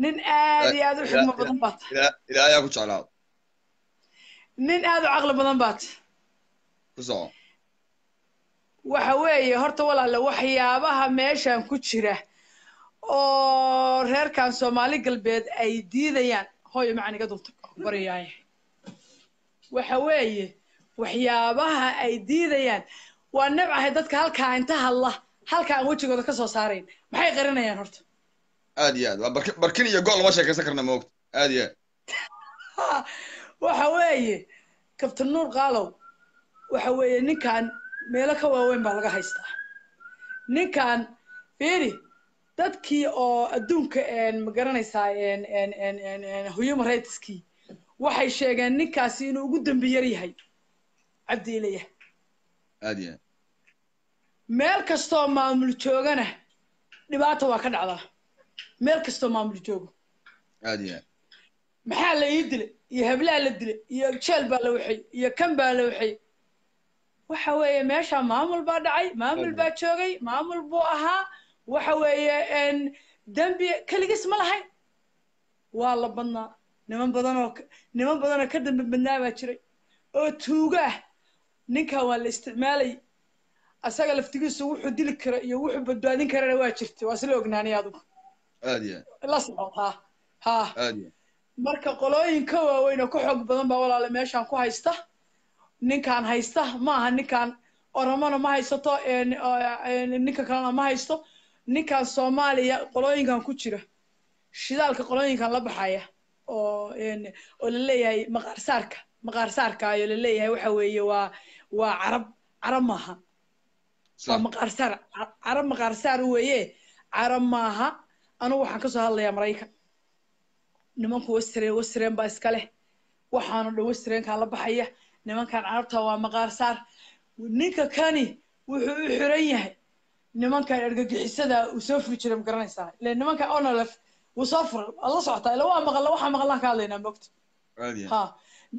nin aad iyo aad u xigmo badan baad ilaahayaa ku jeclaado nin aad u caqli badan baad kusoco waxa weeye horta walaalle waxyaabaha meeshan ku jira oo reerkan soomaali galbeed ay diidayaan hooyo macaniga dunta baryaaya waxa weeye waxyaabaha ay diidayaan waa nabcahay dadka halkaa inta hadla halka aan wejigooda kasoo saarayn maxay qarinayaan horta aad iyo aad waa barki barkin iyo gool lama sheekaysan karna moogta aad iyo aad waxa weeye kabtan nuur qaalow waxa weeye ninkan meelo ka waaweyn baa laga haystaa ninkan fiiri dadkii oo adduunka magaranaysaa human rightskii waxay sheegeen ninkaasi inuu ugu dembi yar yahay cabdi ilaya aad meel kastoo maamul joogana dhibaata waa ka dhacdaa meel kastoo maamul joogo aad maxaa la ii dilay iyo hablaa la dilay iyo jeel baa la waxay iyo kan baa la waxay waxa weeye meesha maamul baa dhacay maamul baa joogay maamul buu ahaa waxa weeye dembi keligiis ma lahayn waa la badnaa niman badanoo niman badanoo ka dambe badnaa baa jiray oo tuuga ah ninkan waa la isticmaalayay asaga laftigiisu wuxuu dili kara iyo wuxuu badbaadin karana waa jirta waa sila ognaanay adugu la socod ha ha marka qolooyin ka waaweyn oo ka xoog badan baa walaale meeshaan ku haysta ninkan haysta maaha ninkan oromona ma haysato ninka kalena ma haysto ninkan soomaaliya qolooyinkan ku jira shidaalka qolooyinkan la baxaya oo oo laleeyahay maqaarsaarka maqaarsaarkaayo laleeyahay waxa weeye waa waa carab carab maaha waa maqaarsaar carab maqaarsaar weeye carab maaha anugu waxaan kasoo hadlayaa maraykan nimanku wasreen wasreen baa iska leh waxaanu dhan wasreenkaa la baxaya nimankan carabta waa maqaarsaar ninka kani wuxuu u xiran yahay nimankan ergagixisada uu soo furi jiray magaranaysaa ile nimanka onolef wuu soo furay waa socotaa ila waa maqalla waxaa maqallaan ka hadlaynaa mogta ha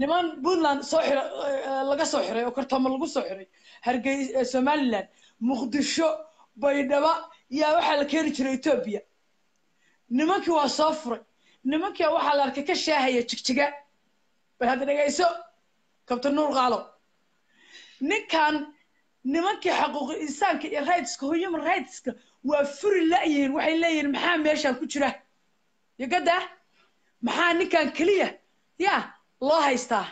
niman puntland soo xira eh, laga soo xiray oo kartamo lagu soo xiray hargey eh, somaliland muqdisho baydhaba yaa waxaa la keeni jiray etoobiya nimankii waa soo furay nimankia waxaa la arkay ka shaahaya jigjiga bal hadda dhegayso kabtar nuur qaalo ninkan nimankii xaquuqi insaanka iyo rightska human rightska waa furi la'yihiin waxay leeyihiin maxaa meeshaan ku jira yagada maxaa ninkan keliya ya loo haystaa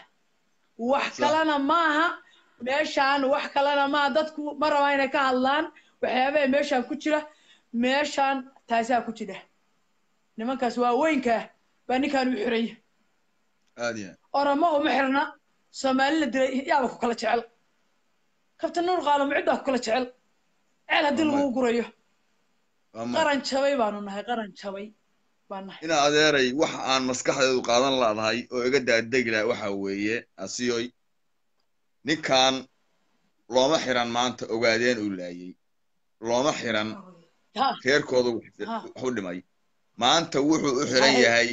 wax kalena maaha meeshaan wax kalena maaha dadku ma rabaa inay ka hadlaan waxyaabaha meeshaan ku jira meeshaan taasaa ku jira nimankaas waa waaweynkaa baa ninkan u xiraya orama uma xirna soomaali la dilay yaaba ku kala jecel kabtan nuur qaalo mucid baa ku kala jecel ceel haddii lagu gurayo qaran jabay baanu nahay qaran jabay baan nahay ina adeeray wax aan maskaxdeedu qaadan laadahay oo iga daadegi waxa weeye asiyoy ninkan looma xiran maanta ogaadeen uu laayey looma xiran reerkooda wax u dhimay maanta wuxuu u xiran yahay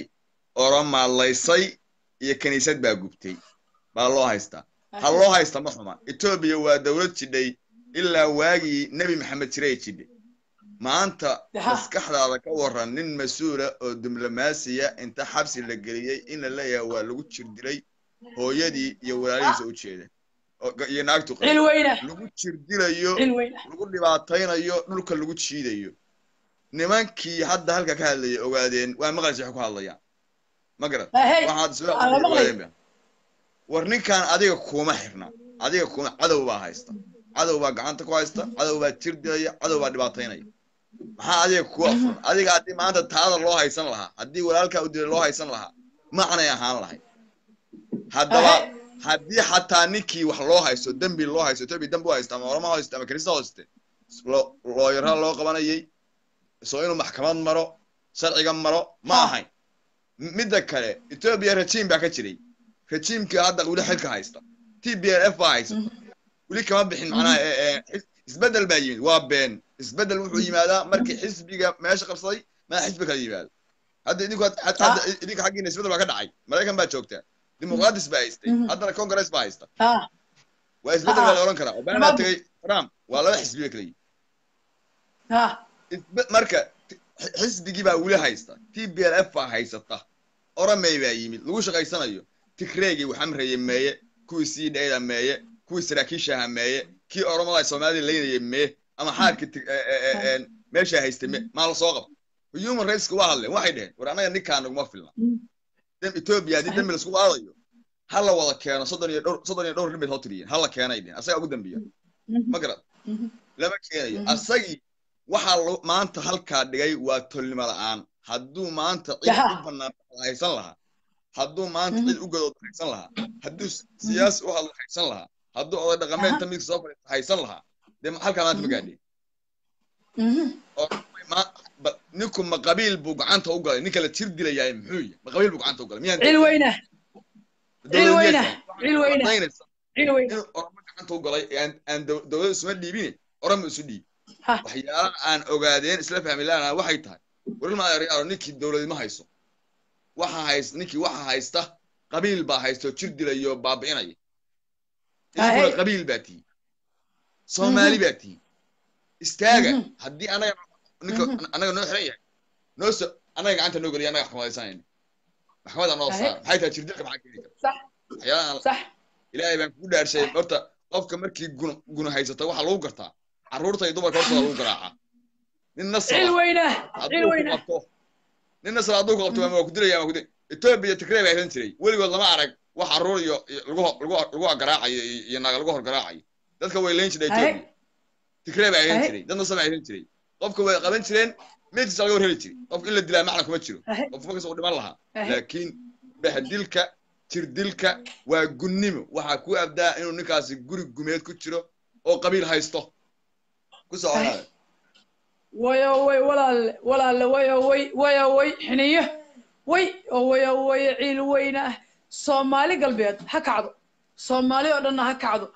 oromaadlaysay iyo kiniisad baa gubtay baa loo haystaa ha loo haysta ma xuma etoobiya waa dowlad jidhay ilaa waagii nebi maxamed jiray ay jidhay maanta maskaxdaada ka waran nin mas-uula oo diblomaasiya inta xabsi la geliyey in la leeyahay waa lagu jirdilay hooyadii iyo walaalihiisa u jeeda iyo naagtu lagu jir lagu dhibaataynayo dhulka lagu jiidayo nimankii hadda halka ka hadlayay ogaadeen waa maqlisa waxay ku hadlayaan ma garad waxaad isla war ninkan adiga kuma xirna adiga kuma cadow baa haysta cadow baa gacanta ku haysta cadow baa jir dilaya cadow baa dhibaataynaya maxaa adiga ku afran adiga haddii maanta taada loo haysan lahaa haddii walaalkaa u dilay loo haysan lahaa macnay ahaan lahay haddaba haddii xataa ninkii wax loo haysto dembi loo haysto etoobiya dembi u haysta ama orama haysto ama kirista hayste looyara loo qabanayay soo inuu maxkamad maro sharciga maro ma ahayn midda kale etoobiya rajiin baa ka jiray rajiimka hadda weli xilka haysta t b l f baa haysata mhm. weli kama bixin manaha mhm. eh, eh, isbedel baa yimid waa been isbedel wuxuu mhm. yimaadaa markii xisbiga meesha qabsaday maa xisbi kala yimaado hadda idinka ah. xaggiina isbedel baa ka dhacay maraykan baa joogtaa dimuqraadis baa haystay haddana congress baa haysta ah. waa isbedel baa la ah. oran karaa obama baa tegay trump waa laba xisbi bay kala yimid marka xisbigii baa weli haysta t b l f baa haysata oramay baa yimid lagu shaqaysanayo tigreegii waxamreeye meeye kuwii sidheeda meeye kuwii saraakiishaha meeye kii oromada soomaalida laynaya mee ama xaarkii e- e- e- meeshaa haysta me maa lasoo qab human rights waa hadleen waxay dheheen war annaga ninkaa naguma filna etoobiya haddii dembi laisku qaadayo ha la wada keeno soddon iyo dhowr soddon iyo dhowr rin bay soo tiriyeen ha la keenay dheheen asagaa ugu dambeeya mhm. ma garad mhm. lama keenayo mhm. asagii waxaa maanta halkaa dhigay waa tolnimo aan hadduu maanta ciid u bannaan haysan lahaa hadduu maanta cid mhm. u gadoo haysan lahaa hadduu siyaasi u hadlo haysan lahaa hadduu oday dhaqameed tamidka soo fadhiisto haysan lahaa dee halkaa maanta ma gaadhay mhm. ninku ma qabiil buu gacanta u galay ninkala jir dilayaa muxuu yahay ma qabiil buu gacanta u galay miyaan cil weyna cil weyna cil gacanta u galay aan dowladda isuma dhiibine orama isu dhiib waxyaalaha aan ogaadeen isla fahmi laana waxay tahay waril maayaryaro ninkii dowladima hayso ninkii waxa haysta qabiil baa haysto jir dilayo baabi'inaya ah, inkuna qabiil baa tihi soomaali baa tihi istaaga mm-hmm. haddii anaga mm-hmm. noo xiran yahay noo so gacanta noo geliya annaga maxkamadaysanayna maxkamada noo ah, saar maxay tahay jirdilka maxaa keenaysa waxyaalahan ilaahay baan kugu dhaarshay horta qofka markii gun guna haysata waxaa lagu gartaa caruurta iyo dumarka hortooda lagu garaacaa nin nascilweyna nina salaaduu ku qabto waa kudilaya waa etoobiya tigray baa iran jiray weligood lama arag wax carruur iyo lagu garaacayo iyo naag lagu horgaraacayo dadka way layn jiray etoobiya tigray baa iran jiray dad nasa baa jiray qofka way qaban jireen meetiisa laga warheli jiray qof in la dilaa macna kuma jiro qof markaas u dhiman lahaa laakiin bahdilka jirdilka waa gunnimo waxaa ku abdaa inuu ninkaasi guri gumeed ku jiro oo qabiil haysto ku soconaada wayaway walaalle walaalle wayaway wayaway xiniyo way oo oh, wayawaye ciil weyne ah soomaali galbeed ha kacdo soomaali oo dhanna ha kacdo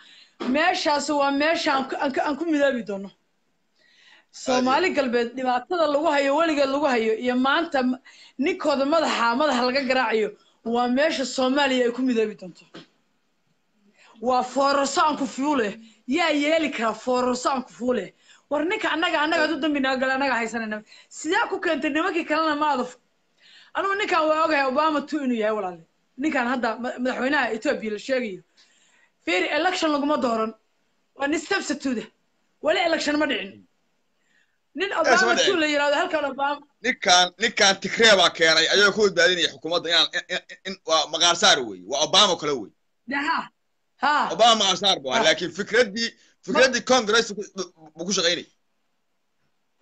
meeshaas waa meesha aan ku midaabi doono soomaali galbeed dhibaatada lagu hayo weligeed lagu hayo iyo maanta ninkooda madaxa madaxa laga garaacayo waa meesha soomaaliya ay ku midoobi doonto waa foorarso aan ku fuule yaa yeeli karaa foorarso aan ku fuule war ninka annaga annaga adu dambi nagagala annaga haysanayna sidaa ku keentay nimankii kalena ma aduf anugu ninkaan waa ogahay obama two inuu yahay walaale ninkaan hadda madaxweynaha etoobiya la sheegayo fiiri election laguma dooran waa nin substitute election ma dhicin nin obama two la yirahdo halkan obama ninkaan ninkaan tigree baa keenay ayagoo ka badbaadinaya xukuumadda inaan in waa maqaarsaar weeye waa obama kale weeye ha ha obama maqaarsaar buu ahaa laakiin fikraddii fikraddii congress buu ku shaqaynay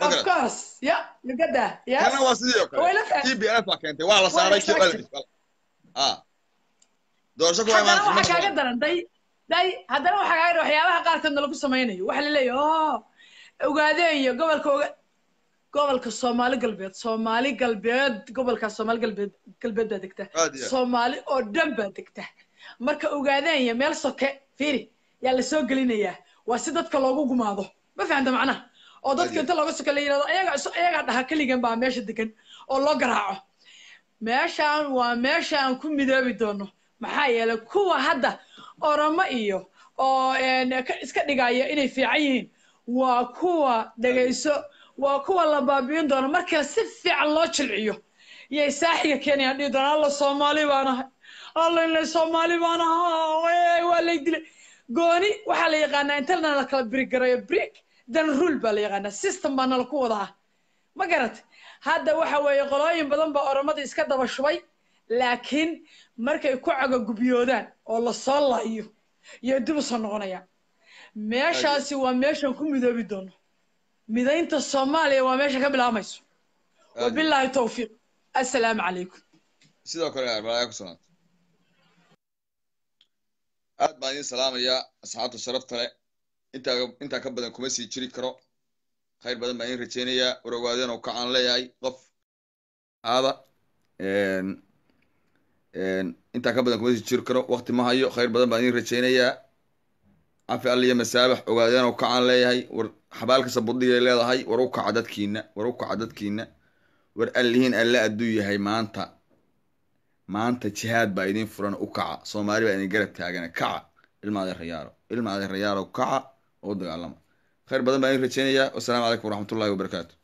ofcourse ya nugada ya kana waa sidii oo kale tbs baa keentay waa la saaray kii a doorasho ku imaan waxaa kaaga daran day day haddana waxaa kaaga daran waxyaabaha qaarkoodna lagu samaynayo waxa la leeyahay oh ogaadeenyo gobolka oga gobolka soomaali galbeed soomaali galbeed gobolka soomaali galbeed galbeed baa degta soomaali oo dhan baa degta marka ogaadeenyo meel soke fiiri yaa la soo gelinayaa waa si dadka loogu gumaado ma fahamta macnaha oo dadka inta looga soka la yirahdo ayaga ayagaa dhaha keligan baa meesha degan oo loo garaaco meeshaan waa meesha aan ku midoobi doono maxaa yeelay kuwa hadda oramo iyo oo iska dhigaya inay fiican yihiin waa kuwa dhegayso waa kuwa la baabi'in doono marka si fiican loo jilciyo yay saaxiga keenayaan dhihi doonaan alla soomaali baan ahay alla inay soomaali baan ahaa waa lay dilay gooni waxaa la yaqaanaa inta la kala birigareeyo brick dan rule baa la yaqaanaa system baa nala ku wadaa ma garata hadda waxa weeye qolooyin badan baa oramada iska daba shubay laakiin markay ku cagagubiyoodaan oo lasoo laayo iyo dib usoo noqonayaan meeshaasi waa meeshaan ku midoobi doono midaynta soomaaliya waa meesha ka bilaabmayso wabilaahi towfiiq assalaamu calaykum sidoo kale malaayaa ku sugnaata aad baan idin salaamayaa asxaabta sharafta leh intaa ka badan kuma sii jiri karo khayr badan baan idin rajeynayaa warowaadeen oo kacaan leeyahay qof aada intaa ka badan kuma sii jiri karo wakti ma hayo khayr badan baan idin rajaynayaa cafi aliya masaabax ogaadeen oo kacaan leeyahay war xabaalka sabudhigay leedahay war u kaca dadkiina war u kaca dadkiina war allihiin alla adduu yahay maanta maanta jihaad baa idin furan u kaca soomaali baa idin garab taagana kaca ilma adeerayaaro ilma adeerayaaro kaca oo dagaalama khayr badan baa idin rajeynayaa wasalaamu calaykum waraxmatullahi wabarakaatu